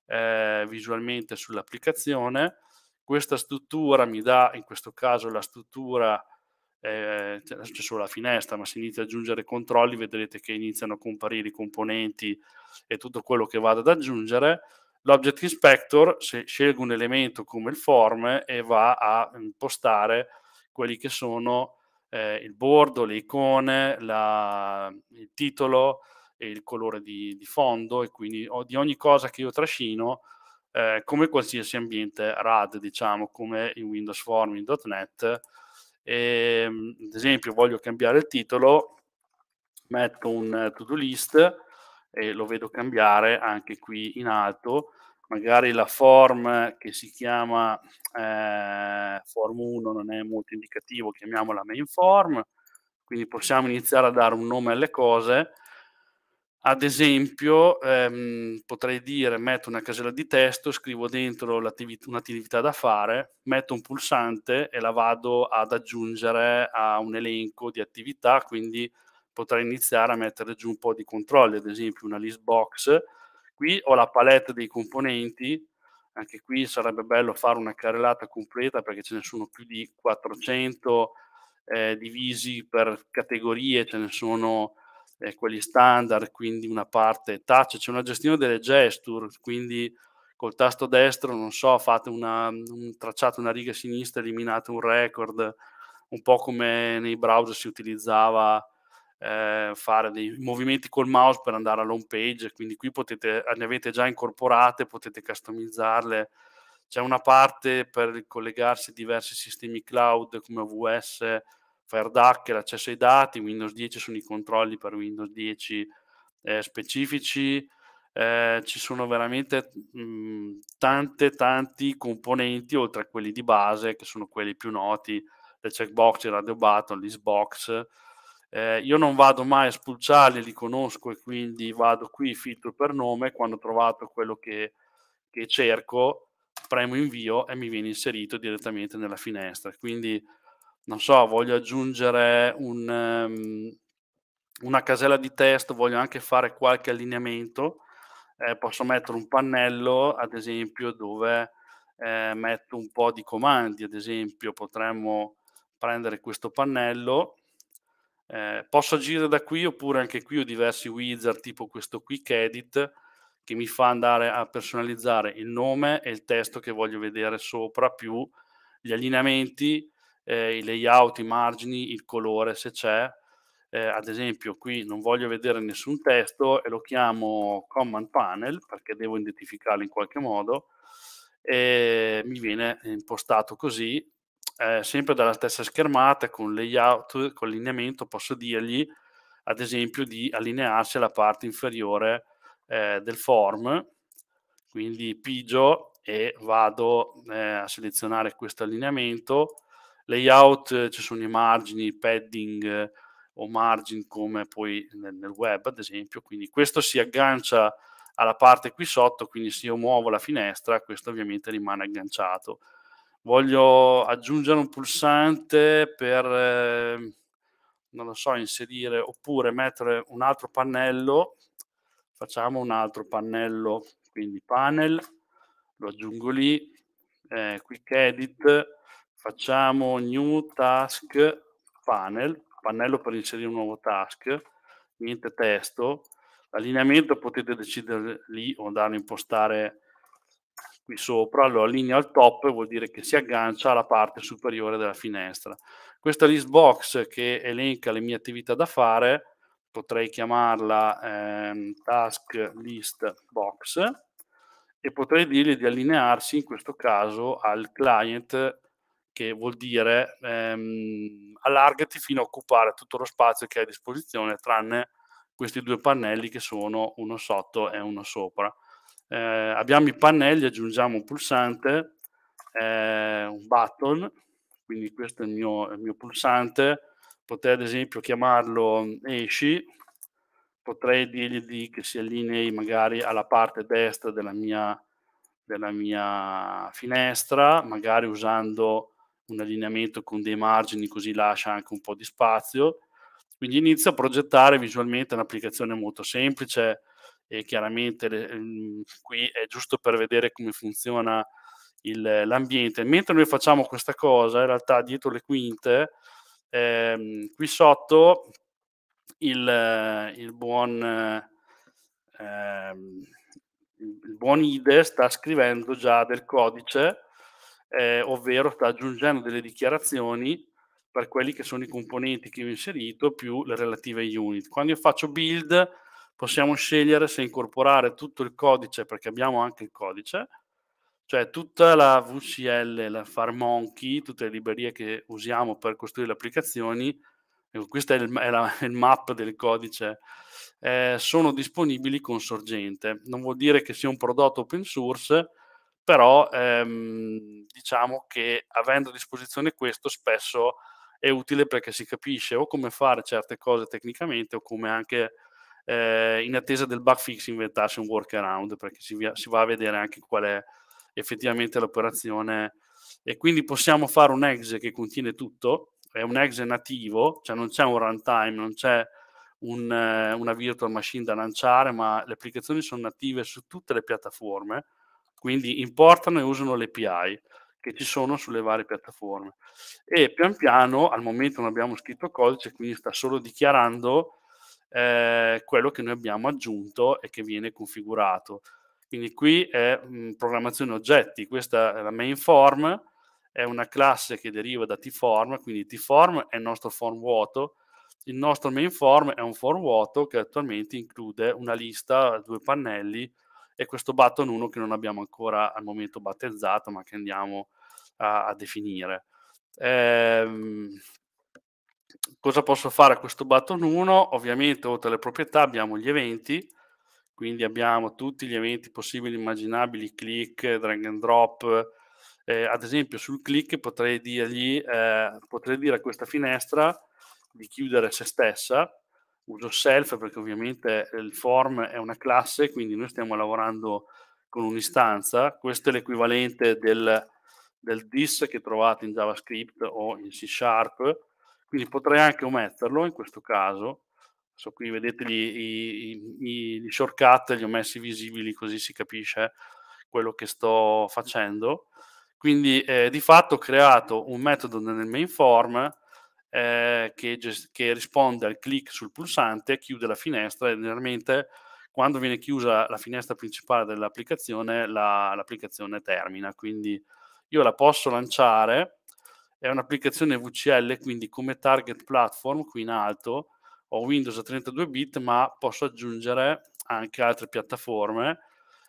eh, visualmente sull'applicazione. Questa struttura mi dà in questo caso la struttura eh, c'è solo la finestra, ma se inizia ad aggiungere controlli vedrete che iniziano a comparire i componenti e tutto quello che vado ad aggiungere. L'object inspector se scelgo un elemento come il form e va a impostare quelli che sono eh, il bordo, le icone, la, il titolo e il colore di, di fondo e quindi di ogni cosa che io trascino eh, come qualsiasi ambiente RAD, diciamo, come in Windows Form, in .NET, eh, ad esempio voglio cambiare il titolo, metto un to-do list e lo vedo cambiare anche qui in alto, magari la form che si chiama eh, form 1 non è molto indicativo, chiamiamola main form, quindi possiamo iniziare a dare un nome alle cose ad esempio, ehm, potrei dire metto una casella di testo, scrivo dentro un'attività da fare, metto un pulsante e la vado ad aggiungere a un elenco di attività, quindi potrei iniziare a mettere giù un po' di controlli, ad esempio una list box. Qui ho la palette dei componenti, anche qui sarebbe bello fare una carrellata completa perché ce ne sono più di 400 eh, divisi per categorie, ce ne sono eh, quelli standard, quindi una parte touch, c'è una gestione delle gesture, quindi col tasto destro, non so, fate una, un, tracciate una riga sinistra, eliminate un record, un po' come nei browser si utilizzava eh, fare dei movimenti col mouse per andare all'home page, quindi qui potete, ne avete già incorporate, potete customizzarle, c'è una parte per collegarsi a diversi sistemi cloud come AWS, FireDAC è l'accesso ai dati, Windows 10 sono i controlli per Windows 10 eh, specifici, eh, ci sono veramente mh, mm, tante tanti componenti oltre a quelli di base che sono quelli più noti, le checkbox, il radio button, l'Xbox. Eh, io non vado mai a spulciarli, li conosco e quindi vado qui, filtro per nome, quando ho trovato quello che, che cerco, premo invio e mi viene inserito direttamente nella finestra. Quindi non so, voglio aggiungere un, um, una casella di testo, voglio anche fare qualche allineamento, eh, posso mettere un pannello, ad esempio, dove eh, metto un po' di comandi, ad esempio potremmo prendere questo pannello, eh, posso agire da qui oppure anche qui ho diversi wizard tipo questo quick edit che mi fa andare a personalizzare il nome e il testo che voglio vedere sopra più gli allineamenti, eh, i layout, i margini, il colore se c'è. Eh, ad esempio qui non voglio vedere nessun testo e lo chiamo command panel perché devo identificarlo in qualche modo e mi viene impostato così eh, sempre dalla stessa schermata con layout, con allineamento posso dirgli ad esempio di allinearsi alla parte inferiore eh, del form quindi pigio e vado eh, a selezionare questo allineamento layout eh, ci sono i margini, padding eh, o margin come poi nel, nel web ad esempio, quindi questo si aggancia alla parte qui sotto, quindi se io muovo la finestra questo ovviamente rimane agganciato. Voglio aggiungere un pulsante per, eh, non lo so, inserire oppure mettere un altro pannello, facciamo un altro pannello, quindi panel, lo aggiungo lì, eh, quick edit, facciamo new task panel, pannello per inserire un nuovo task, niente testo, l'allineamento potete decidere lì o andarlo a impostare qui sopra, lo allineo al top vuol dire che si aggancia alla parte superiore della finestra. Questa list box che elenca le mie attività da fare, potrei chiamarla eh, task list box e potrei dirgli di allinearsi in questo caso al client che vuol dire ehm, allargati fino a occupare tutto lo spazio che hai a disposizione, tranne questi due pannelli che sono uno sotto e uno sopra. Eh, abbiamo i pannelli, aggiungiamo un pulsante, eh, un button, quindi questo è il mio, il mio pulsante, potrei ad esempio chiamarlo mm, esci, potrei dirgli di, che si allinei magari alla parte destra della mia, della mia finestra, magari usando un allineamento con dei margini così lascia anche un po' di spazio. Quindi inizio a progettare visualmente un'applicazione molto semplice e chiaramente le, ehm, qui è giusto per vedere come funziona il, l'ambiente. Mentre noi facciamo questa cosa, in realtà dietro le quinte, ehm, qui sotto il, il buon... Ehm, il buon IDE sta scrivendo già del codice eh, ovvero sta aggiungendo delle dichiarazioni per quelli che sono i componenti che ho inserito più le relative unit. Quando io faccio build possiamo scegliere se incorporare tutto il codice, perché abbiamo anche il codice, cioè tutta la VCL, la FarMonkey, tutte le librerie che usiamo per costruire le applicazioni, ecco, questo è il, è la, il map del codice, eh, sono disponibili con sorgente. Non vuol dire che sia un prodotto open source, però ehm, diciamo che avendo a disposizione questo spesso è utile perché si capisce o come fare certe cose tecnicamente o come anche eh, in attesa del bug fix inventarsi un workaround perché si, via, si, va a vedere anche qual è effettivamente l'operazione e quindi possiamo fare un exe che contiene tutto, è un exe nativo, cioè non c'è un runtime, non c'è un, una virtual machine da lanciare, ma le applicazioni sono native su tutte le piattaforme quindi importano e usano le API che ci sono sulle varie piattaforme. E pian piano, al momento non abbiamo scritto codice, quindi sta solo dichiarando eh, quello che noi abbiamo aggiunto e che viene configurato. Quindi qui è mh, mm, programmazione oggetti, questa è la main form, è una classe che deriva da tform, quindi tform è il nostro form vuoto, il nostro main form è un form vuoto che attualmente include una lista, due pannelli, e questo Button 1 che non abbiamo ancora al momento battezzato, ma che andiamo a, a definire. Eh, cosa posso fare a questo Button 1? Ovviamente oltre alle proprietà abbiamo gli eventi, quindi abbiamo tutti gli eventi possibili, immaginabili, click, drag and drop, eh, ad esempio sul click potrei, dirgli, eh, potrei dire a questa finestra di chiudere se stessa uso self perché ovviamente il form è una classe, quindi noi stiamo lavorando con un'istanza, questo è l'equivalente del, del this che trovate in JavaScript o in C Sharp, quindi potrei anche ometterlo in questo caso, adesso qui vedete gli, i, i, gli shortcut, li ho messi visibili così si capisce quello che sto facendo, quindi eh, di fatto ho creato un metodo nel main form eh, che, gest- che, risponde al clic sul pulsante, chiude la finestra e generalmente quando viene chiusa la finestra principale dell'applicazione, la, l'applicazione termina. Quindi io la posso lanciare, è un'applicazione VCL, quindi come target platform qui in alto ho Windows a 32 bit, ma posso aggiungere anche altre piattaforme.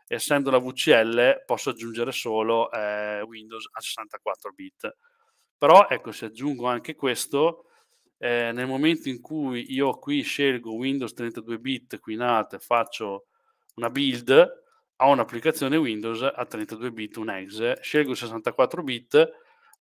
Essendo la VCL posso aggiungere solo eh, Windows a 64 bit però ecco, se aggiungo anche questo, eh, nel momento in cui io qui scelgo Windows 32 bit qui in alto e faccio una build, ho un'applicazione Windows a 32 bit, un exe, scelgo 64 bit,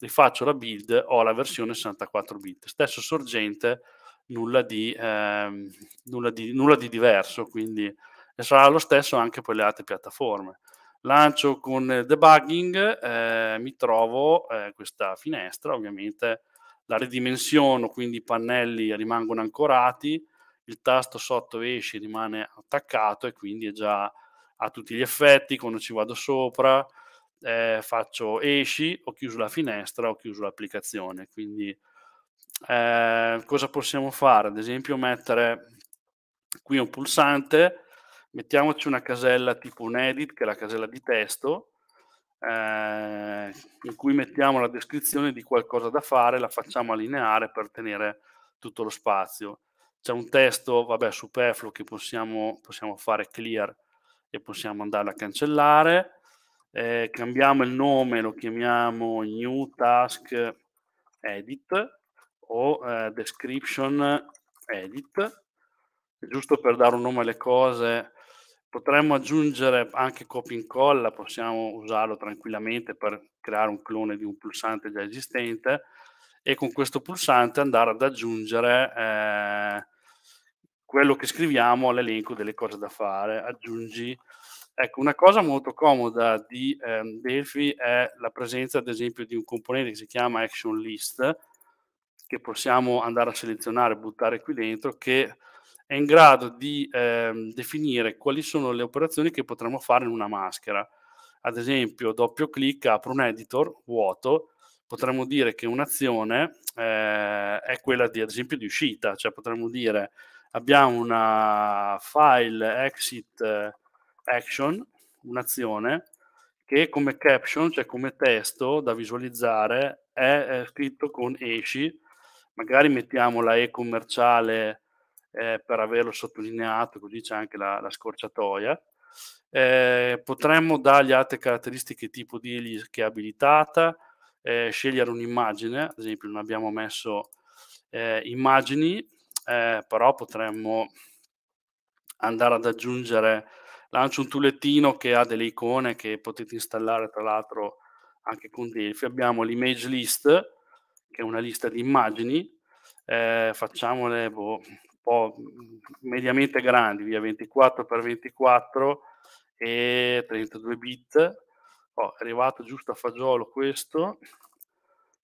rifaccio la build, ho la versione 64 bit. Stesso sorgente, nulla di, eh, nulla di, nulla di diverso, quindi sarà lo stesso anche per le altre piattaforme lancio con debugging, eh, mi trovo eh, questa finestra, ovviamente la ridimensiono, quindi i pannelli rimangono ancorati, il tasto sotto esce rimane attaccato e quindi è già a tutti gli effetti, quando ci vado sopra eh, faccio esci, ho chiuso la finestra, ho chiuso l'applicazione, quindi eh, cosa possiamo fare? Ad esempio mettere qui un pulsante, mettiamoci una casella tipo un edit, che è la casella di testo, eh, in cui mettiamo la descrizione di qualcosa da fare, la facciamo allineare per tenere tutto lo spazio. C'è un testo, vabbè, superfluo che possiamo, possiamo fare clear e possiamo andarla a cancellare. Eh, cambiamo il nome, lo chiamiamo New Task Edit o eh, Description Edit, giusto per dare un nome alle cose Potremmo aggiungere anche copia e incolla, possiamo usarlo tranquillamente per creare un clone di un pulsante già esistente e con questo pulsante andare ad aggiungere eh, quello che scriviamo all'elenco delle cose da fare. Aggiungi. Ecco, una cosa molto comoda di eh, Delphi è la presenza, ad esempio, di un componente che si chiama action list, che possiamo andare a selezionare e buttare qui dentro, che è in grado di eh, definire quali sono le operazioni che potremmo fare in una maschera. Ad esempio, doppio clic, apro un editor vuoto, potremmo dire che un'azione eh, è quella di, ad esempio, di uscita, cioè potremmo dire abbiamo una file exit eh, action, un'azione che come caption, cioè come testo da visualizzare, è, è scritto con esci, magari mettiamo la e commerciale eh, per averlo sottolineato, così c'è anche la, la scorciatoia. Eh, potremmo dargli altre caratteristiche tipo dirgli che è abilitata, eh, scegliere un'immagine, ad esempio non abbiamo messo eh, immagini, eh, però potremmo andare ad aggiungere, lancio un tullettino che ha delle icone che potete installare tra l'altro anche con Delphi, abbiamo l'image list, che è una lista di immagini, eh, facciamole boh, po' mediamente grandi, via 24x24 e 32 bit. Oh, arrivato giusto a fagiolo questo.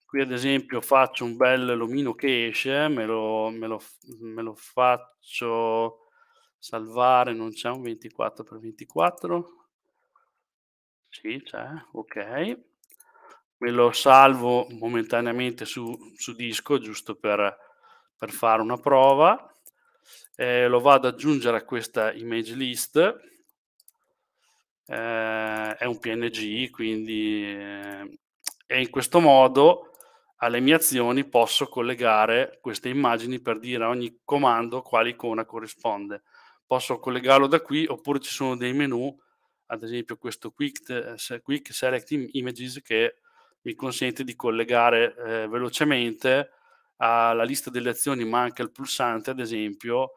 Qui ad esempio faccio un bel lomino che esce, eh, me lo, me lo, me lo faccio salvare, non c'è un 24x24? Sì, c'è, ok. Me lo salvo momentaneamente su, su disco, giusto per, per fare una prova eh, lo vado ad aggiungere a questa image list, eh, è un PNG, quindi eh, e in questo modo alle mie azioni posso collegare queste immagini per dire a ogni comando quale icona corrisponde. Posso collegarlo da qui oppure ci sono dei menu, ad esempio questo Quick, eh, quick Select Images che mi consente di collegare eh, velocemente alla lista delle azioni manca il pulsante, ad esempio,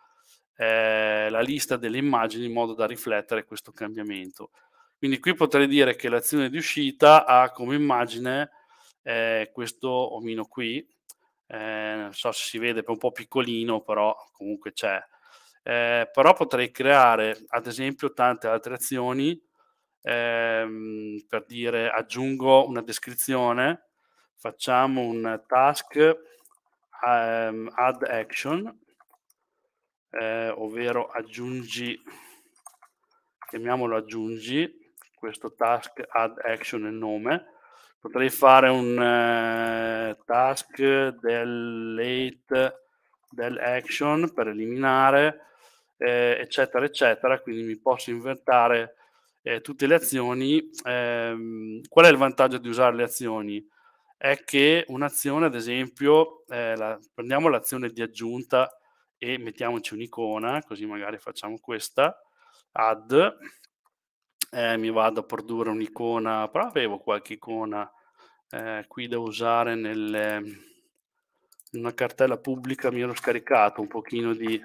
eh, la lista delle immagini in modo da riflettere questo cambiamento. Quindi qui potrei dire che l'azione di uscita ha come immagine eh, questo omino qui, eh, non so se si vede, è un po' piccolino, però comunque c'è. Eh, però potrei creare, ad esempio, tante altre azioni, ehm, per dire aggiungo una descrizione, facciamo un task um, add action, eh, ovvero aggiungi, chiamiamolo aggiungi, questo task add action è nome, potrei fare un eh, task del late del action per eliminare eh, eccetera eccetera quindi mi posso inventare eh, tutte le azioni ehm, qual è il vantaggio di usare le azioni è che un'azione, ad esempio, eh, la, prendiamo l'azione di aggiunta e mettiamoci un'icona, così magari facciamo questa, add, eh, mi vado a produrre un'icona, però avevo qualche icona eh, qui da usare nelle, ehm, in una cartella pubblica, mi ero scaricato un pochino di,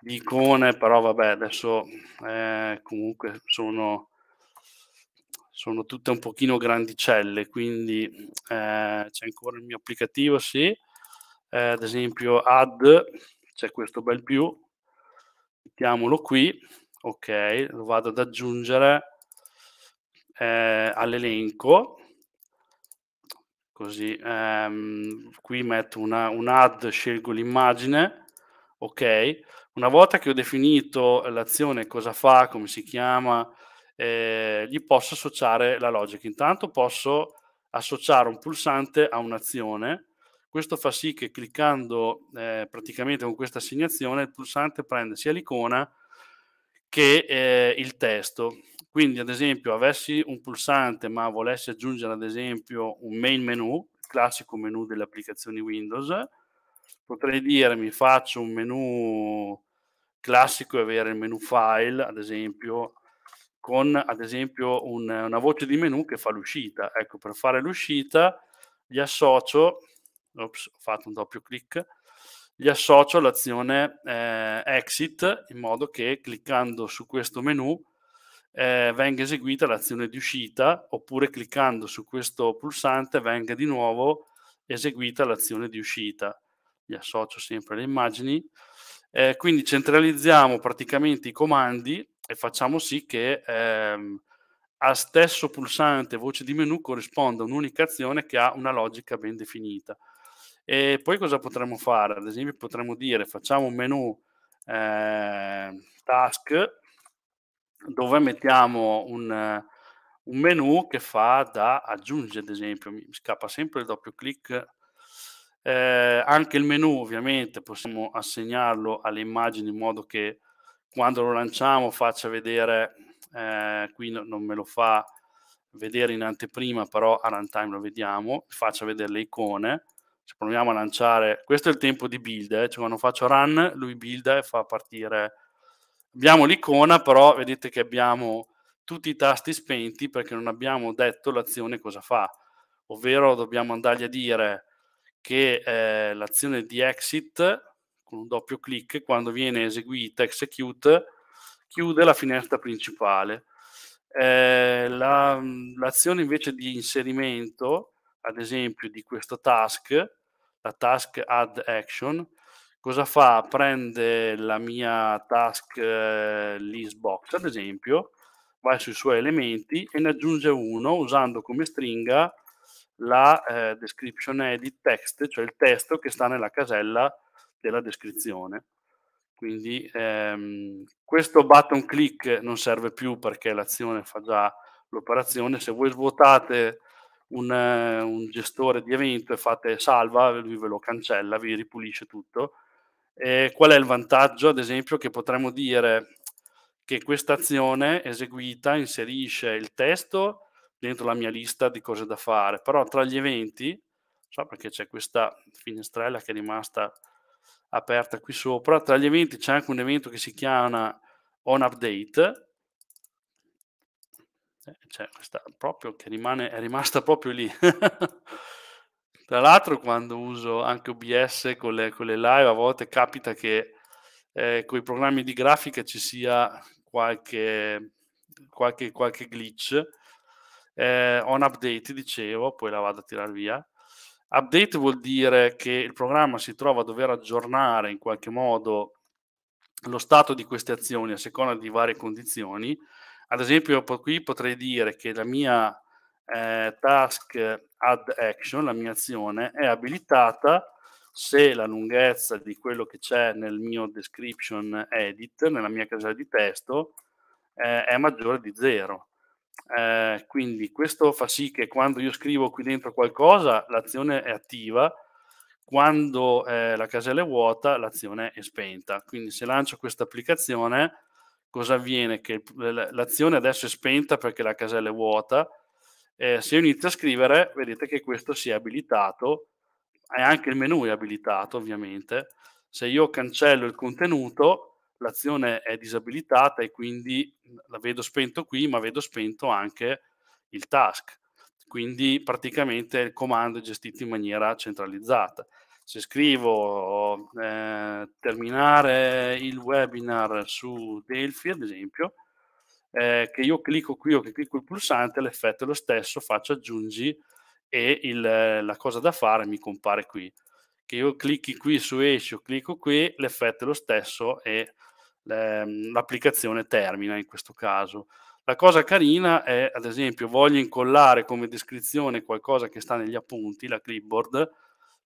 di icone, però vabbè, adesso eh, comunque sono sono tutte un pochino grandicelle, quindi eh, c'è ancora il mio applicativo, sì, eh, ad esempio add, c'è questo bel più, mettiamolo qui, ok, lo vado ad aggiungere eh, all'elenco, così ehm, qui metto una, un add, scelgo l'immagine, ok, una volta che ho definito l'azione, cosa fa, come si chiama, eh, gli posso associare la logica. Intanto posso associare un pulsante a un'azione. Questo fa sì che cliccando eh, praticamente con questa assegnazione il pulsante prende sia l'icona che eh, il testo. Quindi ad esempio avessi un pulsante ma volessi aggiungere ad esempio un main menu, il classico menu delle applicazioni Windows, potrei dire mi faccio un menu classico e avere il menu file, ad esempio con ad esempio un, una voce di menu che fa l'uscita. Ecco, per fare l'uscita gli associo, ops, ho fatto un doppio clic, gli associo l'azione eh, exit in modo che cliccando su questo menu eh, venga eseguita l'azione di uscita oppure cliccando su questo pulsante venga di nuovo eseguita l'azione di uscita. Gli associo sempre le immagini. Eh, quindi centralizziamo praticamente i comandi e facciamo sì che ehm, al stesso pulsante voce di menu corrisponda un'unica azione che ha una logica ben definita. E poi cosa potremmo fare? Ad esempio potremmo dire facciamo un menu eh, task dove mettiamo un, un, menu che fa da aggiungere, ad esempio, mi scappa sempre il doppio clic. Eh, anche il menu ovviamente possiamo assegnarlo alle immagini in modo che quando lo lanciamo faccia vedere, eh, qui no, non me lo fa vedere in anteprima, però a runtime lo vediamo, faccia vedere le icone, ci proviamo a lanciare, questo è il tempo di build, eh, cioè quando faccio run lui build e fa partire, abbiamo l'icona, però vedete che abbiamo tutti i tasti spenti perché non abbiamo detto l'azione cosa fa, ovvero dobbiamo andargli a dire che eh, l'azione di exit con un doppio clic, quando viene eseguita execute, chiude la finestra principale. Eh, la, l'azione invece di inserimento, ad esempio, di questa task, la task add action, cosa fa? Prende la mia task eh, list box, ad esempio, va sui suoi elementi e ne aggiunge uno usando come stringa la eh, description edit text, cioè il testo che sta nella casella della descrizione. Quindi ehm, questo button click non serve più perché l'azione fa già l'operazione. Se voi svuotate un, eh, un, gestore di evento e fate salva, lui ve lo cancella, vi ripulisce tutto. E qual è il vantaggio? Ad esempio che potremmo dire che questa azione eseguita inserisce il testo dentro la mia lista di cose da fare, però tra gli eventi, so perché c'è questa finestrella che è rimasta aperta qui sopra. Tra gli eventi c'è anche un evento che si chiama On Update, cioè, questa proprio che rimane, è rimasta proprio lì. *laughs* Tra l'altro, quando uso anche OBS con le, con le live, a volte capita che eh, con i programmi di grafica ci sia qualche, qualche, qualche glitch. Eh, on update, dicevo, poi la vado a tirare via. Update vuol dire che il programma si trova a dover aggiornare in qualche modo lo stato di queste azioni a seconda di varie condizioni. Ad esempio, qui potrei dire che la mia eh, task add action, la mia azione, è abilitata se la lunghezza di quello che c'è nel mio description edit, nella mia casella di testo, eh, è maggiore di 0. Eh, quindi questo fa sì che quando io scrivo qui dentro qualcosa l'azione è attiva, quando eh, la casella è vuota l'azione è spenta. Quindi se lancio questa applicazione, cosa avviene? Che l'azione adesso è spenta perché la casella è vuota. Eh, se io inizio a scrivere, vedete che questo si è abilitato e anche il menu è abilitato ovviamente. Se io cancello il contenuto, l'azione è disabilitata e quindi la vedo spento qui, ma vedo spento anche il task. Quindi praticamente il comando è gestito in maniera centralizzata. Se scrivo eh, terminare il webinar su Delphi, ad esempio, eh, che io clicco qui o che clicco il pulsante, l'effetto è lo stesso, faccio aggiungi e il, la cosa da fare mi compare qui. Che io clicchi qui su esci o clicco qui, l'effetto è lo stesso e l'applicazione termina in questo caso. La cosa carina è, ad esempio, voglio incollare come descrizione qualcosa che sta negli appunti, la clipboard,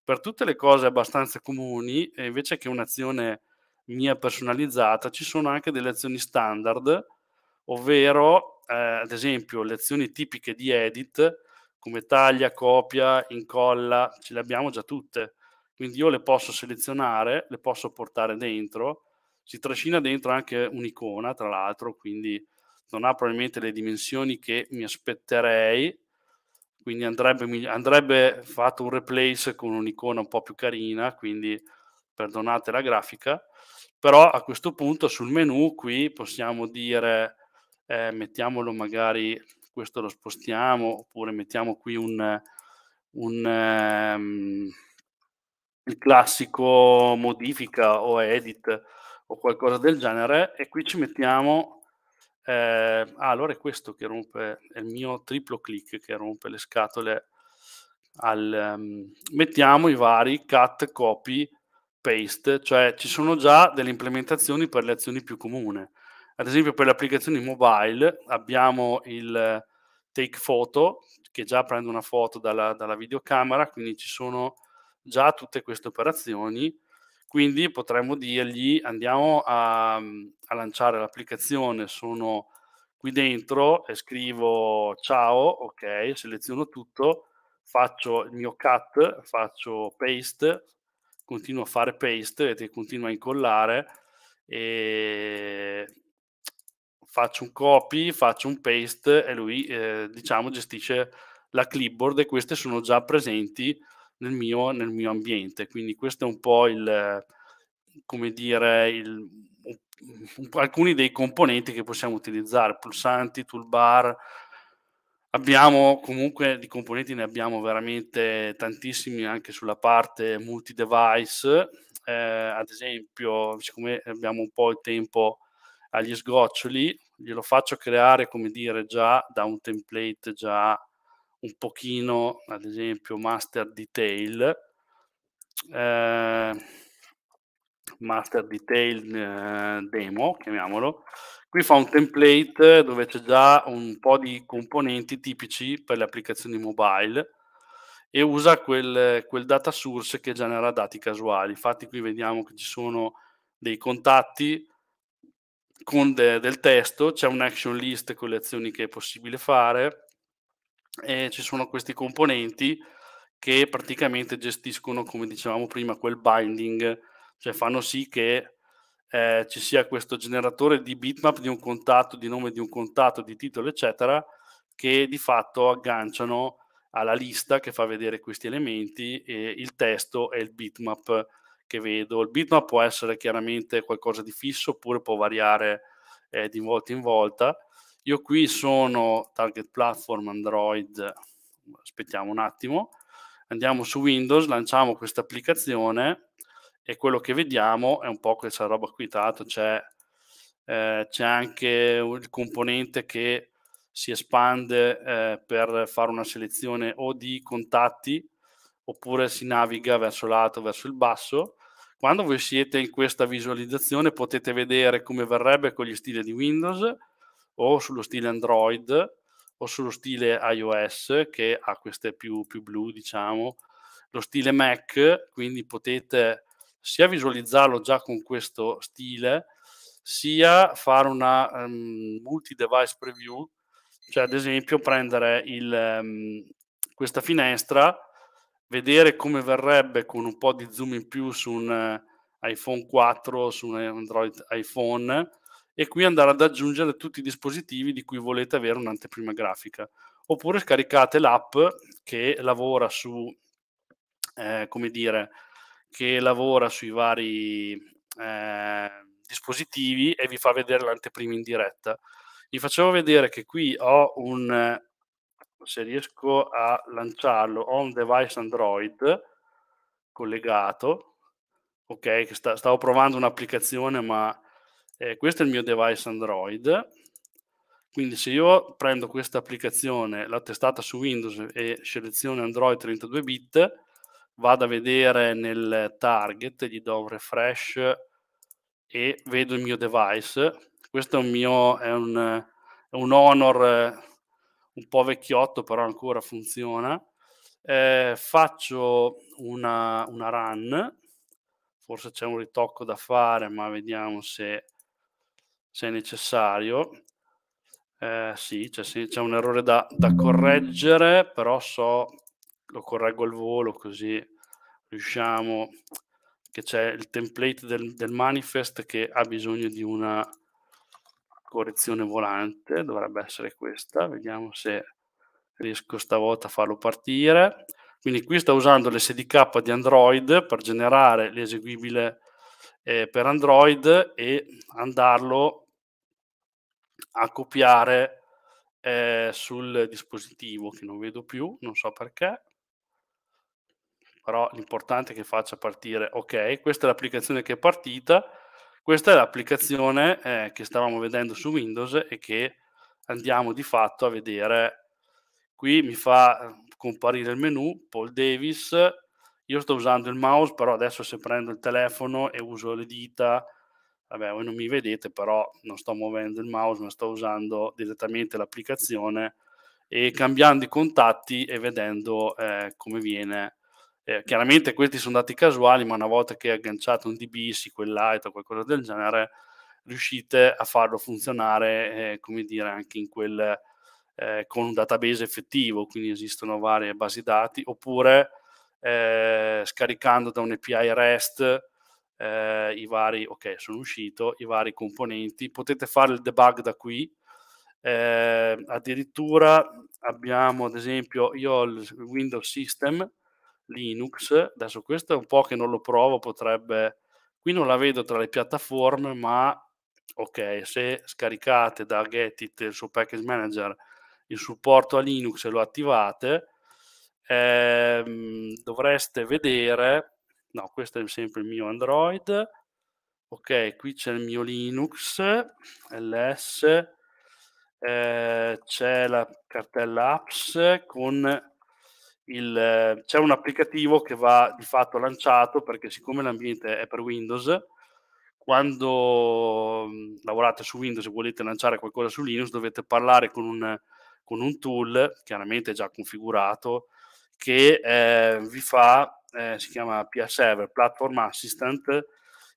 per tutte le cose abbastanza comuni, invece che un'azione mia personalizzata, ci sono anche delle azioni standard, ovvero, eh, ad esempio, le azioni tipiche di edit, come taglia, copia, incolla, ce le abbiamo già tutte. Quindi io le posso selezionare, le posso portare dentro, si trascina dentro anche un'icona, tra l'altro, quindi non ha probabilmente le dimensioni che mi aspetterei, quindi andrebbe, andrebbe fatto un replace con un'icona un po' più carina, quindi perdonate la grafica, però a questo punto sul menu qui possiamo dire, eh, mettiamolo magari, questo lo spostiamo, oppure mettiamo qui un, un um, il classico modifica o edit o qualcosa del genere e qui ci mettiamo eh, ah, allora è questo che rompe è il mio triplo click che rompe le scatole al, um, mettiamo i vari cut, copy, paste cioè ci sono già delle implementazioni per le azioni più comune ad esempio per le applicazioni mobile abbiamo il take photo che già prende una foto dalla, dalla videocamera quindi ci sono già tutte queste operazioni quindi potremmo dirgli andiamo a, mm, a lanciare l'applicazione, sono qui dentro e scrivo ciao, ok, seleziono tutto, faccio il mio cut, faccio paste, continuo a fare paste, vedete, continuo a incollare e faccio un copy, faccio un paste e lui eh, diciamo gestisce la clipboard e queste sono già presenti nel mio, nel mio ambiente. Quindi questo è un po' il, come dire, il, alcuni dei componenti che possiamo utilizzare, pulsanti, toolbar. Abbiamo comunque di componenti, ne abbiamo veramente tantissimi anche sulla parte multi-device. Eh, ad esempio, siccome abbiamo un po' il tempo agli sgoccioli, glielo faccio creare, come dire, già da un template già un pochino, ad esempio, master detail. Eh, master detail eh, demo, chiamiamolo. Qui fa un template dove c'è già un po' di componenti tipici per le applicazioni mobile e usa quel, quel data source che genera dati casuali. Infatti qui vediamo che ci sono dei contatti con de del testo, c'è un action list con le azioni che è possibile fare, eh, ci sono questi componenti che praticamente gestiscono, come dicevamo prima, quel binding, cioè fanno sì che eh, ci sia questo generatore di bitmap di un contatto, di nome di un contatto, di titolo, eccetera, che di fatto agganciano alla lista che fa vedere questi elementi e il testo e il bitmap che vedo. Il bitmap può essere chiaramente qualcosa di fisso oppure può variare eh, di volta in volta io qui sono target platform Android, aspettiamo un attimo, andiamo su Windows, lanciamo questa applicazione e quello che vediamo è un po' questa roba qui, tra l'altro c'è, eh, c'è anche il componente che si espande eh, per fare una selezione o di contatti oppure si naviga verso l'alto, verso il basso. Quando voi siete in questa visualizzazione potete vedere come verrebbe con gli stili di Windows, o sullo stile Android o sullo stile iOS che ha queste più, più blu, diciamo, lo stile Mac, quindi potete sia visualizzarlo già con questo stile, sia fare una um, multi-device preview, cioè ad esempio prendere il, um, questa finestra, vedere come verrebbe con un po' di zoom in più su un eh, iPhone 4 o su un eh, Android iPhone e qui andare ad aggiungere tutti i dispositivi di cui volete avere un'anteprima grafica. Oppure scaricate l'app che lavora su, eh, come dire, che lavora sui vari eh, dispositivi e vi fa vedere l'anteprima in diretta. Vi facevo vedere che qui ho un, se riesco a lanciarlo, ho un device Android collegato, ok, che sta, stavo provando un'applicazione ma eh, questo è il mio device Android, quindi se io prendo questa applicazione, la testata su Windows e seleziono Android 32 bit, vado a vedere nel target, gli do un refresh e vedo il mio device. Questo è un mio, è un, è un Honor eh, un po' vecchiotto, però ancora funziona. Eh, faccio una, una run, forse c'è un ritocco da fare, ma vediamo se se necessario. Eh, sì, c'è, cioè, c'è un errore da, da, correggere, però so, lo correggo al volo così riusciamo che c'è il template del, del manifest che ha bisogno di una correzione volante, dovrebbe essere questa, vediamo se riesco stavolta a farlo partire. Quindi qui sto usando l'SDK di Android per generare l'eseguibile eh, per Android e andarlo a copiare eh, sul dispositivo che non vedo più, non so perché, però l'importante è che faccia partire, ok, questa è l'applicazione che è partita, questa è l'applicazione eh, che stavamo vedendo su Windows e che andiamo di fatto a vedere. Qui mi fa eh, comparire il menu, Paul Davis, io sto usando il mouse, però adesso se prendo il telefono e uso le dita, vabbè voi non mi vedete però non sto muovendo il mouse ma sto usando direttamente l'applicazione e cambiando i contatti e vedendo eh, come viene eh, chiaramente questi sono dati casuali ma una volta che agganciate un DB, SQLite o qualcosa del genere riuscite a farlo funzionare eh, come dire anche in quel eh, con un database effettivo quindi esistono varie basi dati oppure eh, scaricando da un API REST eh, i vari, ok, sono uscito, i vari componenti. Potete fare il debug da qui. Eh, addirittura abbiamo, ad esempio, io ho il Windows System Linux. Adesso questo è un po' che non lo provo, potrebbe... Qui non la vedo tra le piattaforme, ma ok, se scaricate da Getit il suo package manager il supporto a Linux e lo attivate, ehm, dovreste vedere no, questo è sempre il mio Android, ok, qui c'è il mio Linux, ls, eh, c'è la cartella apps con il, c'è un applicativo che va di fatto lanciato perché siccome l'ambiente è per Windows, quando mm, lavorate su Windows e volete lanciare qualcosa su Linux dovete parlare con un, con un tool, chiaramente già configurato, che eh, vi fa eh, si chiama PA Server, Platform Assistant,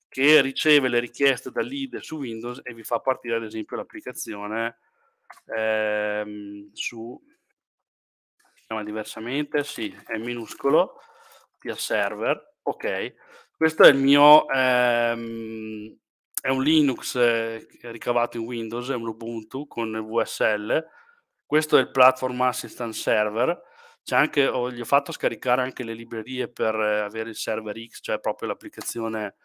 che riceve le richieste dal lead su Windows e vi fa partire ad esempio l'applicazione ehm, su, si chiama diversamente, sì, è minuscolo, PA Server, ok. Questo è il mio, ehm, è un Linux eh, ricavato in Windows, è un Ubuntu con VSL, questo è il Platform Assistant Server, anche, oh, gli ho fatto scaricare anche le librerie per eh, avere il server X, cioè proprio l'applicazione.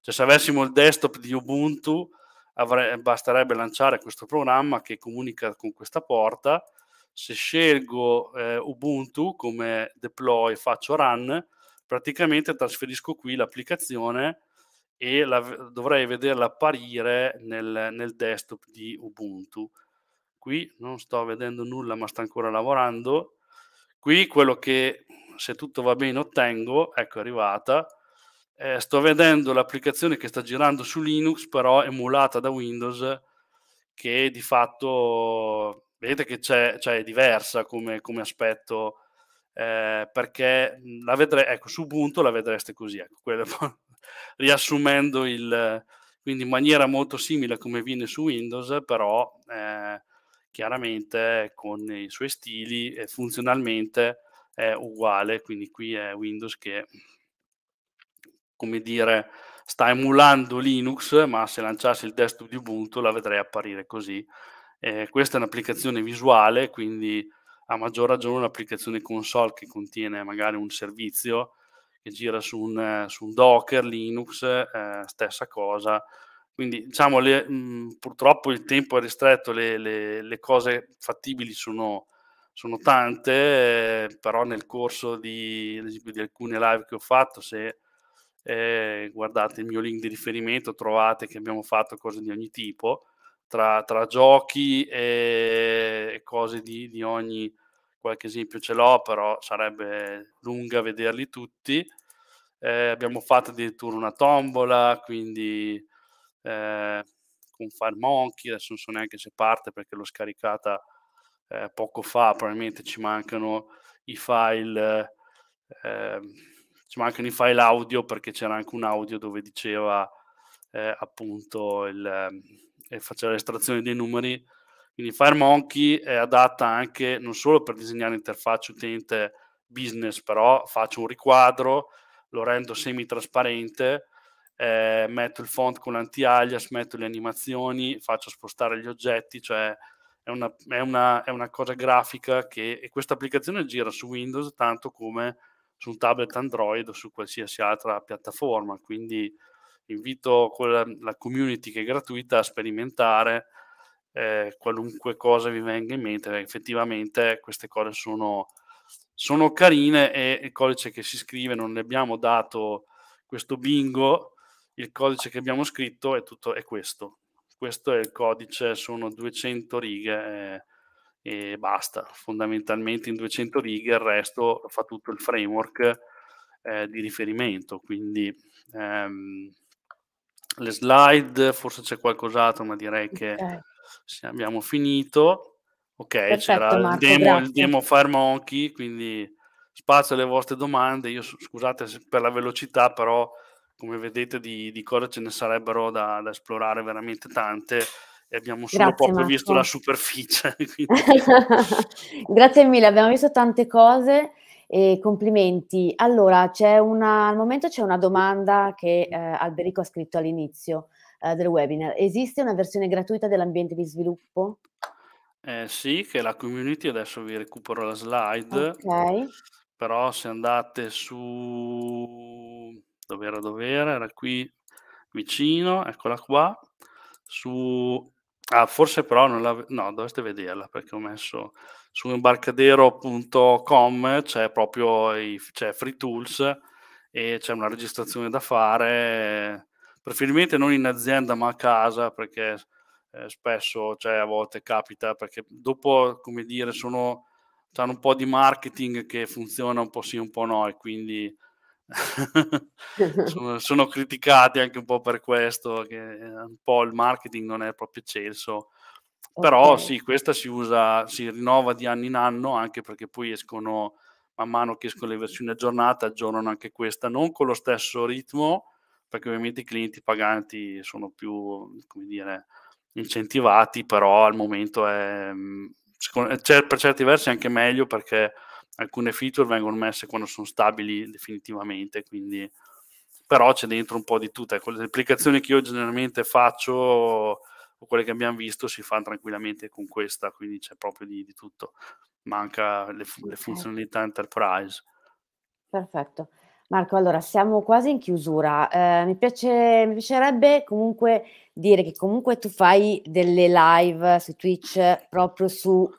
Cioè, se avessimo il desktop di Ubuntu, avrei, basterebbe lanciare questo programma che comunica con questa porta. Se scelgo eh, Ubuntu come deploy, faccio run, praticamente trasferisco qui l'applicazione e la, dovrei vederla apparire nel, nel desktop di Ubuntu. Qui non sto vedendo nulla, ma sta ancora lavorando Qui quello che, se tutto va bene, ottengo, ecco è arrivata, eh, sto vedendo l'applicazione che sta girando su Linux, però emulata da Windows, che di fatto, vedete che c'è, cioè è diversa come, come aspetto, eh, perché la vedrei, ecco, su Ubuntu la vedreste così, ecco, quella, *laughs* riassumendo il, quindi in maniera molto simile a come viene su Windows, però eh, chiaramente con i suoi stili e funzionalmente è uguale, quindi qui è Windows che, come dire, sta emulando Linux, ma se lanciassi il desktop di Ubuntu la vedrei apparire così. Eh, questa è un'applicazione visuale, quindi a maggior ragione un'applicazione console che contiene magari un servizio che gira su un, su un Docker, Linux, eh, stessa cosa, quindi diciamo, le, mh, mhmm, purtroppo il tempo è ristretto, le, le, le cose fattibili sono, sono tante, eh, però nel corso di, di, alcune live che ho fatto, se eh, guardate il mio link di riferimento, trovate che abbiamo fatto cose di ogni tipo, tra, tra giochi e cose di, di, ogni, qualche esempio ce l'ho, però sarebbe lunga vederli tutti. Eh, abbiamo fatto addirittura una tombola, quindi eh, con Fire Monkey, adesso non so neanche se parte perché l'ho scaricata eh, poco fa, probabilmente ci mancano i file, eh, ci mancano i file audio perché c'era anche un audio dove diceva eh, appunto il, ehm, faceva l'estrazione dei numeri. Quindi Fire Monkey è adatta anche non solo per disegnare interfacce utente business, però faccio un riquadro, lo rendo semi trasparente eh, metto il font con l'anti-alias, metto le animazioni, faccio spostare gli oggetti, cioè è una, è una, è una cosa grafica che e questa applicazione gira su Windows tanto come su un tablet Android o su qualsiasi altra piattaforma, quindi invito quella, la community che è gratuita a sperimentare eh, qualunque cosa vi venga in mente, eh, effettivamente queste cose sono, sono carine e il codice che si scrive non le abbiamo dato questo bingo il codice che abbiamo scritto è, tutto, è questo. Questo è il codice, sono 200 righe e, eh, e basta. Fondamentalmente in 200 righe il resto fa tutto il framework eh, di riferimento. Quindi ehm, le slide, forse c'è qualcos'altro, ma direi okay. che abbiamo finito. Ok, Perfetto, c'era Marco, il, demo, il demo Fire Monkey, quindi spazio alle vostre domande. Io scusate per la velocità, però come vedete di, di cose ce ne sarebbero da, da, esplorare veramente tante e abbiamo solo Grazie, proprio Marco. visto la superficie. *laughs* *laughs* Grazie mille, abbiamo visto tante cose e complimenti. Allora, c'è una, al momento c'è una domanda che eh, Alberico ha scritto all'inizio eh, del webinar. Esiste una versione gratuita dell'ambiente di sviluppo? Eh, sì, che la community, adesso vi recupero la slide. Ok. Però se andate su dove era dove era, qui vicino, eccola qua, su... Ah, forse però non la... No, dovreste vederla perché ho messo su imbarcadero.com c'è proprio i... c'è free tools e c'è una registrazione da fare, preferibilmente non in azienda ma a casa perché eh, spesso, cioè a volte capita perché dopo, come dire, sono... hanno un po' di marketing che funziona un po' sì, un po' no e quindi *laughs* *laughs* sono, sono, criticati anche un po' per questo, che eh, un po' il marketing non è proprio eccelso. Però okay. sì, questa si usa, si rinnova di anno in anno anche perché poi escono, man mano che escono le versioni aggiornate, aggiornano anche questa, non con lo stesso ritmo, perché ovviamente i clienti paganti sono più, come dire, incentivati, però al momento è, mm, eh, per certi versi anche meglio perché alcune feature vengono messe quando sono stabili definitivamente, quindi però c'è dentro un po' di tutto. Ecco, le applicazioni che io generalmente faccio o quelle che abbiamo visto si fanno tranquillamente con questa, quindi c'è proprio di, di tutto. Manca le, le funzionalità enterprise. Perfetto. Marco, allora siamo quasi in chiusura. Eh, mi, piace, mi, piacerebbe comunque dire che comunque tu fai delle live su Twitch proprio su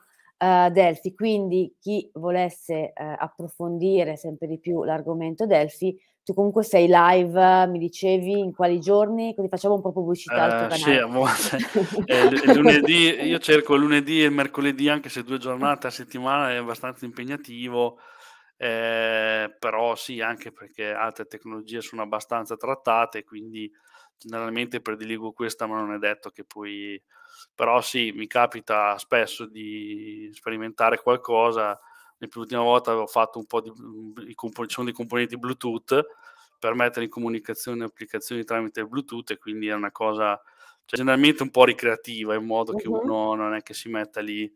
uh, Delphi, quindi chi volesse uh, approfondire sempre di più l'argomento Delphi, tu comunque sei live, mi dicevi in quali giorni, quindi facciamo un po' pubblicità al tuo eh, Sì, a volte. *laughs* eh, lunedì, io cerco lunedì e mercoledì, anche se due giornate a settimana è abbastanza impegnativo, eh, però sì, anche perché altre tecnologie sono abbastanza trattate, quindi generalmente prediligo questa, ma non è detto che poi... Però sì, mi capita spesso di sperimentare qualcosa. L'ultima volta avevo fatto un po' di... sono mm, diciamo, dei componenti Bluetooth per mettere in comunicazione applicazioni tramite Bluetooth e quindi è una cosa cioè, generalmente un po' ricreativa, in modo uh-huh. che uno non è che si metta lì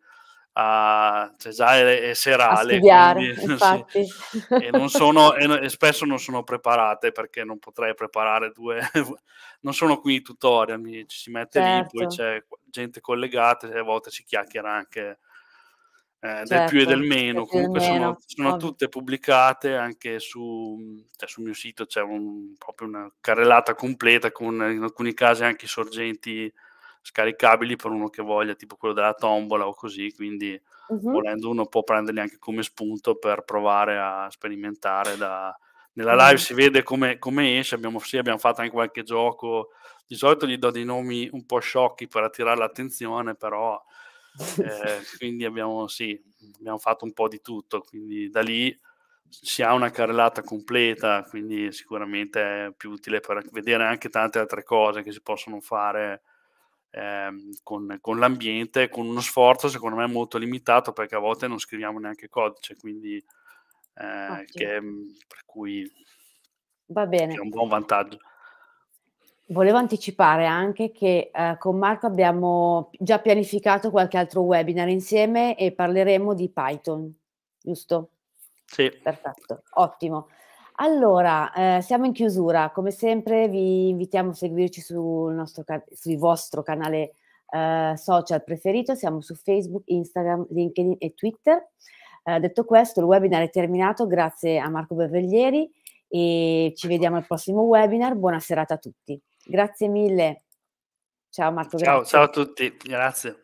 a Cesare cioè, e Serale studiare, quindi, *laughs* sì, e, non sono, e, e, spesso non sono preparate perché non potrei preparare due *laughs* non sono qui i tutorial mi, ci si mette certo. lì poi certo. c'è gente collegata e a volte si chiacchiera anche eh, certo, del più e certo, del meno del comunque del meno. sono, tutte pubblicate anche su, cioè sul mio sito c'è un, proprio una carrellata completa con in alcuni casi anche i sorgenti scaricabili per uno che voglia, tipo quello della tombola o così, quindi uh-huh. volendo uno può prenderli anche come spunto per provare a sperimentare. Da... Nella live uh-huh. si vede come, come esce, abbiamo, sì, abbiamo fatto anche qualche gioco, di solito gli do dei nomi un po' sciocchi per attirare l'attenzione, però eh, *laughs* quindi abbiamo, sì, abbiamo fatto un po' di tutto, quindi da lì si ha una carrellata completa, quindi sicuramente è più utile per vedere anche tante altre cose che si possono fare eh, con, con, l'ambiente, con uno sforzo secondo me molto limitato perché a volte non scriviamo neanche codice, quindi eh, okay. che, mm, per cui Va bene. è un buon vantaggio. Volevo anticipare anche che eh, con Marco abbiamo già pianificato qualche altro webinar insieme e parleremo di Python, giusto? Sì. Perfetto, ottimo. Allora, eh, siamo in chiusura. Come sempre vi invitiamo a seguirci sul, nostro, sul vostro canale eh, social preferito. Siamo su Facebook, Instagram, LinkedIn e Twitter. Eh, detto questo, il webinar è terminato. Grazie a Marco Berveglieri e ci ecco. vediamo al prossimo webinar. Buona serata a tutti. Grazie mille. Ciao Marco. Ciao, ciao a tutti. Grazie.